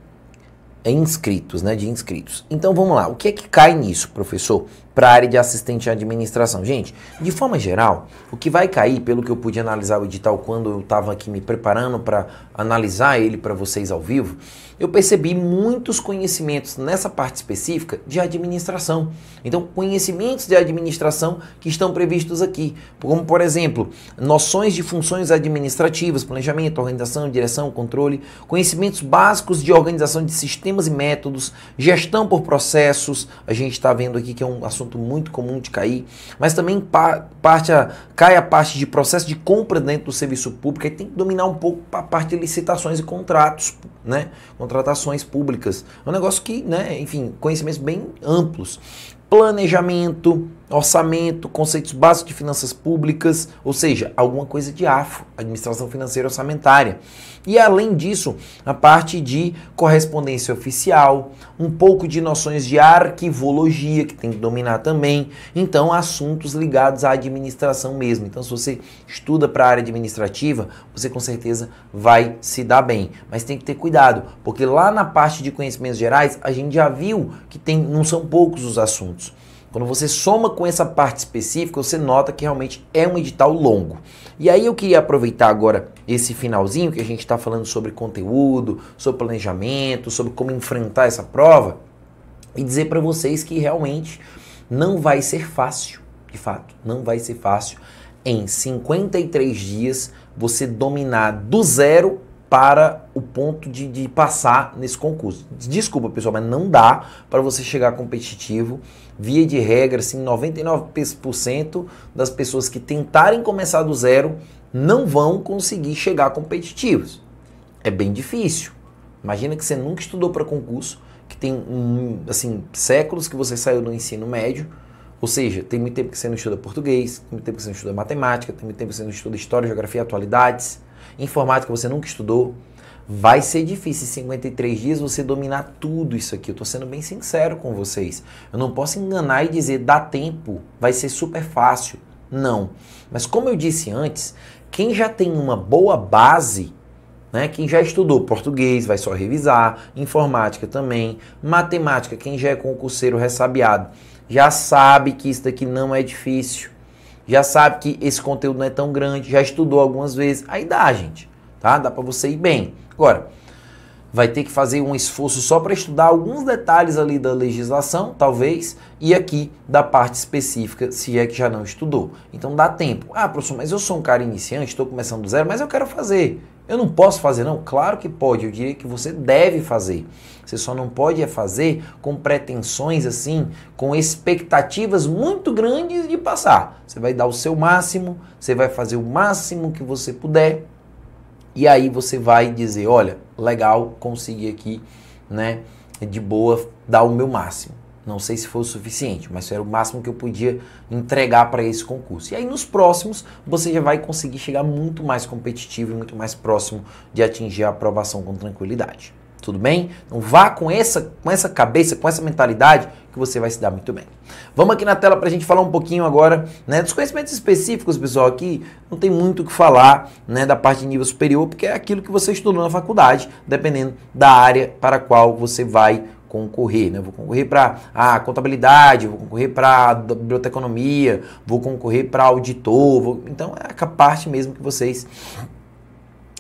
inscritos, né, de inscritos. Então vamos lá, o que é que cai nisso, professor? para a área de assistente à administração. Gente, de forma geral, o que vai cair, pelo que eu pude analisar o edital quando eu estava aqui me preparando para analisar ele para vocês ao vivo, eu percebi muitos conhecimentos nessa parte específica de administração. Então, conhecimentos de administração que estão previstos aqui, como por exemplo, noções de funções administrativas, planejamento, organização, direção, controle, conhecimentos básicos de organização de sistemas e métodos, gestão por processos, a gente está vendo aqui que é um assunto muito comum de cair, mas também pa parte a, cai a parte de processo de compra dentro do serviço público, aí tem que dominar um pouco a parte de licitações e contratos, né? Contratos contratações públicas. É um negócio que, né, enfim, conhecimentos bem amplos. Planejamento, orçamento, conceitos básicos de finanças públicas, ou seja, alguma coisa de AFO, administração financeira orçamentária. E além disso, a parte de correspondência oficial, um pouco de noções de arquivologia que tem que dominar também, então assuntos ligados à administração mesmo. Então se você estuda para a área administrativa, você com certeza vai se dar bem, mas tem que ter cuidado, porque lá na parte de conhecimentos gerais, a gente já viu que tem não são poucos os assuntos. Quando você soma com essa parte específica, você nota que realmente é um edital longo. E aí eu queria aproveitar agora esse finalzinho que a gente está falando sobre conteúdo, sobre planejamento, sobre como enfrentar essa prova e dizer para vocês que realmente não vai ser fácil, de fato, não vai ser fácil em 53 dias você dominar do zero para o ponto de, de passar nesse concurso. Desculpa, pessoal, mas não dá para você chegar competitivo Via de regra, assim, 99% das pessoas que tentarem começar do zero não vão conseguir chegar competitivos. É bem difícil. Imagina que você nunca estudou para concurso, que tem um, assim, séculos que você saiu do ensino médio, ou seja, tem muito tempo que você não estuda português, tem muito tempo que você não estuda matemática, tem muito tempo que você não estuda história, geografia, atualidades, informática você nunca estudou. Vai ser difícil em 53 dias você dominar tudo isso aqui. Eu estou sendo bem sincero com vocês. Eu não posso enganar e dizer dá tempo, vai ser super fácil. Não. Mas como eu disse antes, quem já tem uma boa base, né? Quem já estudou português vai só revisar, informática também, matemática, quem já é concurseiro ressabiado, já sabe que isso daqui não é difícil. Já sabe que esse conteúdo não é tão grande, já estudou algumas vezes. Aí dá, gente, tá? Dá para você ir bem. Agora, vai ter que fazer um esforço só para estudar alguns detalhes ali da legislação, talvez, e aqui da parte específica, se é que já não estudou. Então dá tempo. Ah, professor, mas eu sou um cara iniciante, estou começando do zero, mas eu quero fazer. Eu não posso fazer, não? Claro que pode, eu diria que você deve fazer. Você só não pode é fazer com pretensões assim, com expectativas muito grandes de passar. Você vai dar o seu máximo, você vai fazer o máximo que você puder, e aí você vai dizer, olha, legal, consegui aqui, né, de boa, dar o meu máximo. Não sei se foi o suficiente, mas era o máximo que eu podia entregar para esse concurso. E aí nos próximos você já vai conseguir chegar muito mais competitivo e muito mais próximo de atingir a aprovação com tranquilidade. Tudo bem? Não vá com essa, com essa cabeça, com essa mentalidade que você vai se dar muito bem. Vamos aqui na tela para a gente falar um pouquinho agora né, dos conhecimentos específicos, pessoal. Aqui não tem muito o que falar né, da parte de nível superior, porque é aquilo que você estudou na faculdade, dependendo da área para a qual você vai concorrer, né? vou concorrer para a ah, contabilidade, vou concorrer para biblioteconomia, vou concorrer para auditor, vou... então é a parte mesmo que vocês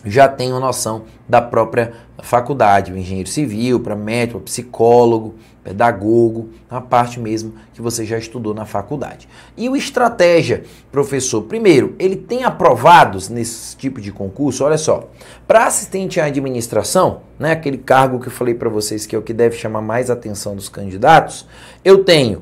já tenham noção da própria faculdade, o engenheiro civil, para médico, psicólogo, pedagogo, a parte mesmo que você já estudou na faculdade. E o estratégia, professor, primeiro, ele tem aprovados nesse tipo de concurso, olha só. Para assistente à administração, né, aquele cargo que eu falei para vocês que é o que deve chamar mais atenção dos candidatos, eu tenho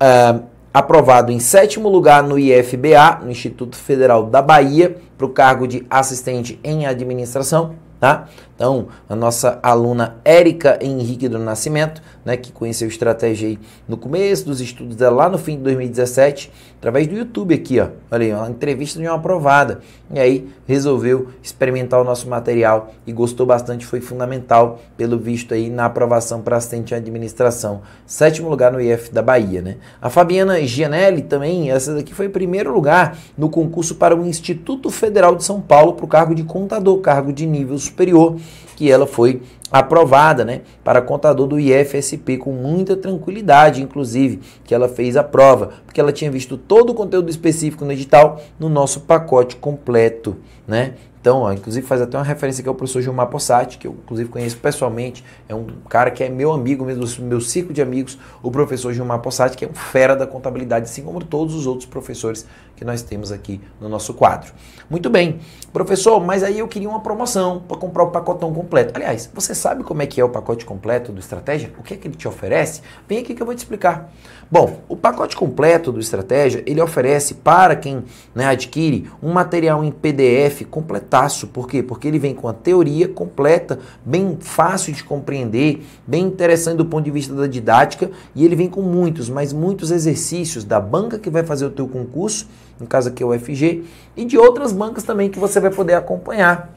uh, aprovado em sétimo lugar no IFBA, no Instituto Federal da Bahia, para o cargo de assistente em administração, tá? Então, a nossa aluna Érica Henrique do Nascimento, né, que conheceu Estratégia no começo dos estudos dela, lá no fim de 2017, através do YouTube aqui, ó. Olha aí, uma entrevista de uma aprovada. E aí, resolveu experimentar o nosso material e gostou bastante, foi fundamental, pelo visto aí, na aprovação para assistente à administração. Sétimo lugar no IF da Bahia, né? A Fabiana Gianelli também, essa daqui foi em primeiro lugar no concurso para o Instituto Federal de São Paulo para o cargo de contador, cargo de nível superior que ela foi aprovada né, para contador do IFSP com muita tranquilidade, inclusive, que ela fez a prova, porque ela tinha visto todo o conteúdo específico no edital no nosso pacote completo. Né? Então, ó, inclusive faz até uma referência que é o professor Gilmar Possati, que eu inclusive conheço pessoalmente, é um cara que é meu amigo, mesmo do meu ciclo de amigos, o professor Gilmar Possati, que é um fera da contabilidade, assim como todos os outros professores que nós temos aqui no nosso quadro. Muito bem, professor, mas aí eu queria uma promoção para comprar o pacotão completo. Aliás, você sabe como é que é o pacote completo do Estratégia? O que é que ele te oferece? Vem aqui que eu vou te explicar. Bom, o pacote completo do Estratégia, ele oferece para quem né, adquire um material em PDF completaço. Por quê? Porque ele vem com a teoria completa, bem fácil de compreender, bem interessante do ponto de vista da didática, e ele vem com muitos, mas muitos exercícios da banca que vai fazer o teu concurso no caso aqui é o FG, e de outras bancas também que você vai poder acompanhar,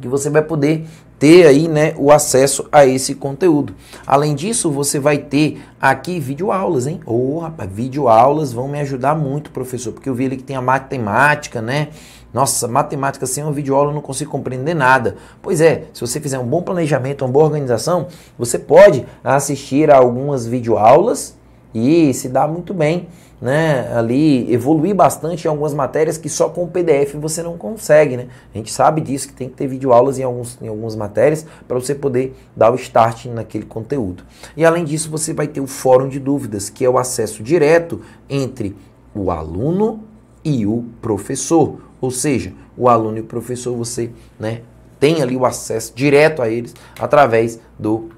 que você vai poder ter aí né, o acesso a esse conteúdo. Além disso, você vai ter aqui videoaulas, hein? Ô, oh, rapaz, videoaulas vão me ajudar muito, professor, porque eu vi ali que tem a matemática, né? Nossa, matemática sem uma videoaula eu não consigo compreender nada. Pois é, se você fizer um bom planejamento, uma boa organização, você pode assistir a algumas videoaulas e se dá muito bem né, ali evoluir bastante em algumas matérias que só com o PDF você não consegue, né? A gente sabe disso que tem que ter videoaulas em alguns em algumas matérias para você poder dar o start naquele conteúdo. E além disso, você vai ter o fórum de dúvidas, que é o acesso direto entre o aluno e o professor, ou seja, o aluno e o professor você, né, tem ali o acesso direto a eles através do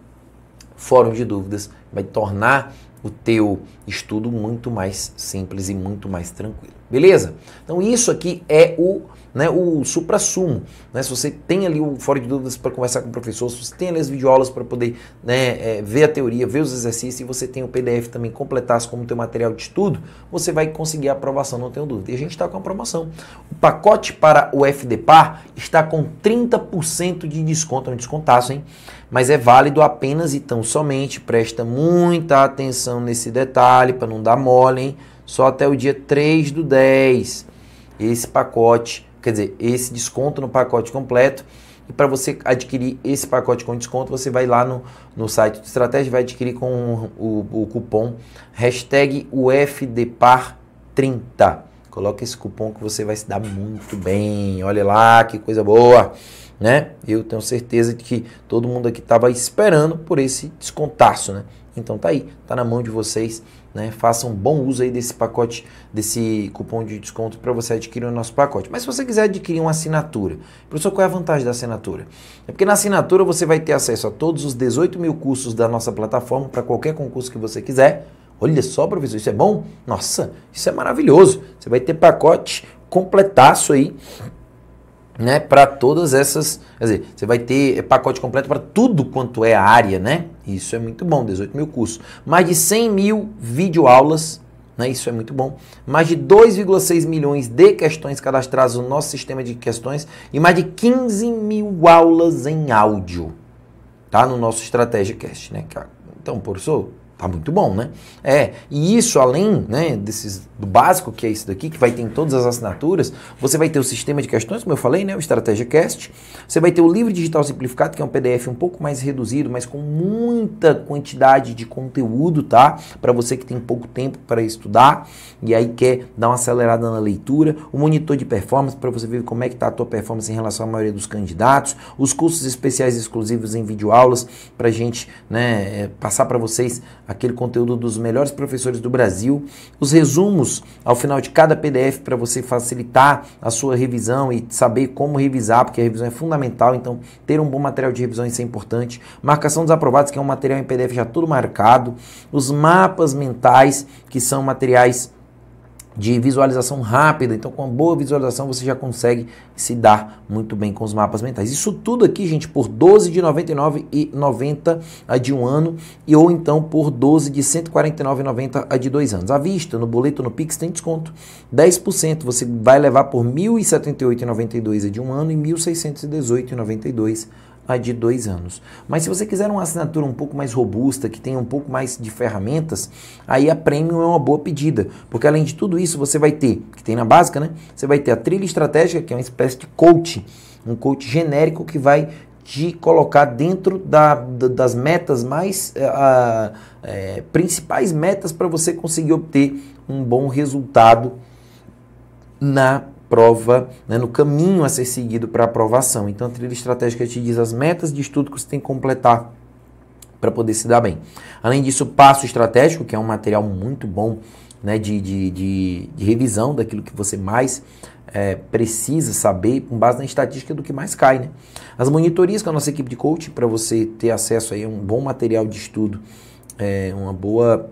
fórum de dúvidas, vai tornar o teu estudo muito mais simples e muito mais tranquilo. Beleza? Então isso aqui é o né, o supra-sumo. Né? Se você tem ali o fora de dúvidas para conversar com o professor, se você tem ali as videoaulas para poder né, é, ver a teoria, ver os exercícios e você tem o PDF também completasse como teu material de estudo, você vai conseguir a aprovação, não tenho dúvida. E a gente está com a promoção. O pacote para o FDPAR está com 30% de desconto, é um descontaço, hein? Mas é válido apenas e tão somente, presta muita atenção nesse detalhe para não dar mole, hein? Só até o dia 3 do 10. Esse pacote quer dizer, esse desconto no pacote completo. E para você adquirir esse pacote com desconto, você vai lá no, no site do Estratégia e vai adquirir com o, o, cupom hashtag UFDPAR30. Coloca esse cupom que você vai se dar muito bem. Olha lá, que coisa boa, né? Eu tenho certeza de que todo mundo aqui estava esperando por esse descontaço, né? Então tá aí, tá na mão de vocês né? Faça um bom uso aí desse pacote, desse cupom de desconto para você adquirir o nosso pacote. Mas se você quiser adquirir uma assinatura, professor, qual é a vantagem da assinatura? É porque na assinatura você vai ter acesso a todos os 18 mil cursos da nossa plataforma para qualquer concurso que você quiser. Olha só, professor, isso é bom? Nossa, isso é maravilhoso. Você vai ter pacote completaço aí né, para todas essas. Quer dizer, você vai ter pacote completo para tudo quanto é a área, né? Isso é muito bom, 18 mil cursos. Mais de 100 mil videoaulas, né? isso é muito bom. Mais de 2,6 milhões de questões cadastradas no nosso sistema de questões e mais de 15 mil aulas em áudio, tá? No nosso Estratégia Cast, né? Então, professor, tá muito bom, né? É, e isso além, né, desses, do básico que é isso daqui, que vai ter em todas as assinaturas, você vai ter o sistema de questões, como eu falei, né, o Estratégia Cast, você vai ter o livro digital simplificado, que é um PDF um pouco mais reduzido, mas com muita quantidade de conteúdo, tá? Para você que tem pouco tempo para estudar e aí quer dar uma acelerada na leitura, o monitor de performance para você ver como é que tá a tua performance em relação à maioria dos candidatos, os cursos especiais exclusivos em videoaulas para gente, né, é, passar para vocês aquele conteúdo dos melhores professores do Brasil, os resumos ao final de cada PDF para você facilitar a sua revisão e saber como revisar, porque a revisão é fundamental, então ter um bom material de revisão isso é importante. Marcação dos aprovados, que é um material em PDF já tudo marcado, os mapas mentais, que são materiais de visualização rápida. Então, com uma boa visualização, você já consegue se dar muito bem com os mapas mentais. Isso tudo aqui, gente, por 12 de 99 e 90 a de um ano, e ou então por 12 de 149,90 a de dois anos. À vista, no boleto, no Pix, tem desconto. 10% você vai levar por 1.078,92 a de um ano e 1.618,92 a de dois anos. Mas se você quiser uma assinatura um pouco mais robusta, que tenha um pouco mais de ferramentas, aí a Premium é uma boa pedida, porque além de tudo isso você vai ter, que tem na básica, né? Você vai ter a trilha estratégica, que é uma espécie de coach, um coach genérico que vai de colocar dentro da, das metas mais eh, a, é, principais metas para você conseguir obter um bom resultado na prova, né, no caminho a ser seguido para aprovação. Então, a trilha estratégica te diz as metas de estudo que você tem que completar para poder se dar bem. Além disso, o passo estratégico, que é um material muito bom né, de, de, de, de revisão daquilo que você mais é, precisa saber com base na estatística do que mais cai. Né? As monitorias com a nossa equipe de coaching, para você ter acesso aí a um bom material de estudo, é, uma boa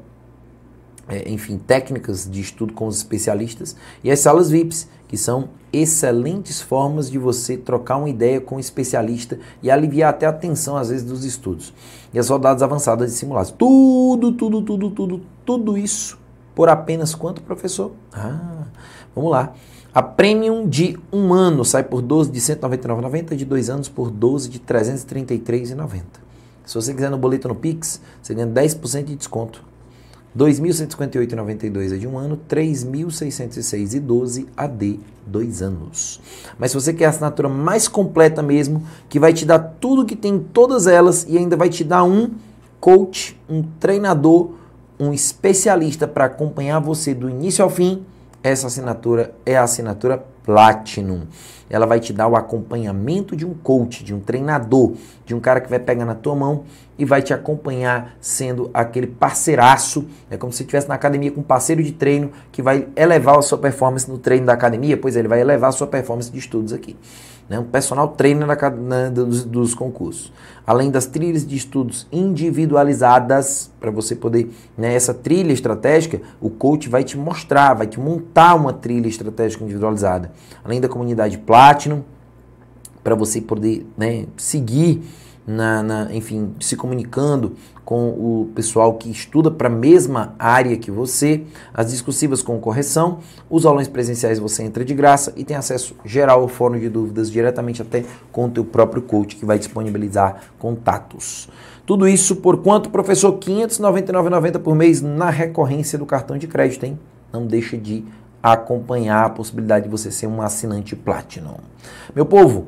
é, enfim, técnicas de estudo com os especialistas e as salas VIPs, que são excelentes formas de você trocar uma ideia com um especialista e aliviar até a tensão, às vezes, dos estudos. E as rodadas avançadas e simuladas. Tudo, tudo, tudo, tudo, tudo isso por apenas quanto, professor? Ah, vamos lá. A premium de um ano sai por 12 de 199,90 de dois anos por 12 de 333,90. Se você quiser no boleto no Pix, você ganha 10% de desconto. 2.158,92 é de um ano, 3.606,12 a de dois anos. Mas se você quer a assinatura mais completa mesmo, que vai te dar tudo que tem em todas elas e ainda vai te dar um coach, um treinador, um especialista para acompanhar você do início ao fim, essa assinatura é a assinatura Platinum. Ela vai te dar o acompanhamento de um coach, de um treinador, de um cara que vai pegar na tua mão e vai te acompanhar sendo aquele parceiraço. É como se estivesse na academia com um parceiro de treino que vai elevar a sua performance no treino da academia, pois é, ele vai elevar a sua performance de estudos aqui né, um personal treina na, na, dos, dos, concursos. Além das trilhas de estudos individualizadas, para você poder, né, essa trilha estratégica, o coach vai te mostrar, vai te montar uma trilha estratégica individualizada. Além da comunidade Platinum, para você poder né, seguir, na, na, enfim, se comunicando com o pessoal que estuda para a mesma área que você, as discursivas com correção, os aulões presenciais você entra de graça e tem acesso geral ao fórum de dúvidas diretamente até com o teu próprio coach que vai disponibilizar contatos. Tudo isso por quanto, professor? R$ 599,90 por mês na recorrência do cartão de crédito, hein? Não deixa de acompanhar a possibilidade de você ser um assinante Platinum. Meu povo,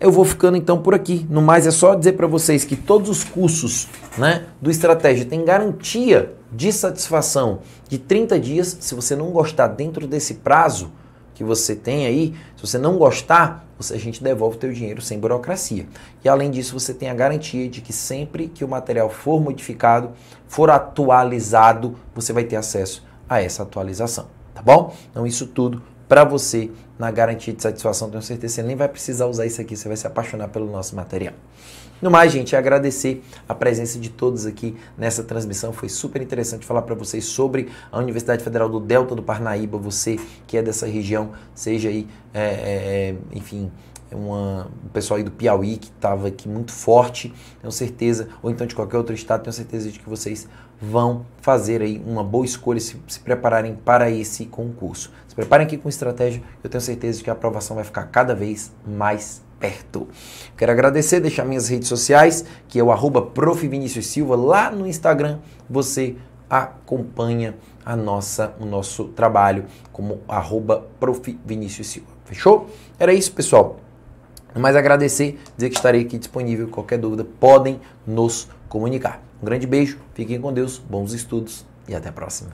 eu vou ficando então por aqui. No mais é só dizer para vocês que todos os cursos, né, do estratégia tem garantia de satisfação de 30 dias. Se você não gostar dentro desse prazo que você tem aí, se você não gostar, a gente devolve o teu dinheiro sem burocracia. E além disso, você tem a garantia de que sempre que o material for modificado, for atualizado, você vai ter acesso a essa atualização, tá bom? Então isso tudo para você na garantia de satisfação. Tenho certeza que você nem vai precisar usar isso aqui, você vai se apaixonar pelo nosso material. No mais, gente, agradecer a presença de todos aqui nessa transmissão. Foi super interessante falar para vocês sobre a Universidade Federal do Delta do Parnaíba. Você que é dessa região, seja aí, é, é, é enfim, uma, o pessoal aí do Piauí que estava aqui muito forte, tenho certeza, ou então de qualquer outro estado, tenho certeza de que vocês vão fazer aí uma boa escolha se, se prepararem para esse concurso. Se preparem aqui com estratégia, eu tenho certeza de que a aprovação vai ficar cada vez mais perto. Quero agradecer, deixar minhas redes sociais, que é o arroba Silva, lá no Instagram você acompanha a nossa, o nosso trabalho como arroba Silva. Fechou? Era isso, pessoal. Mas agradecer, dizer que estarei aqui disponível. Qualquer dúvida, podem nos comunicar. Um grande beijo, fiquem com Deus, bons estudos e até a próxima.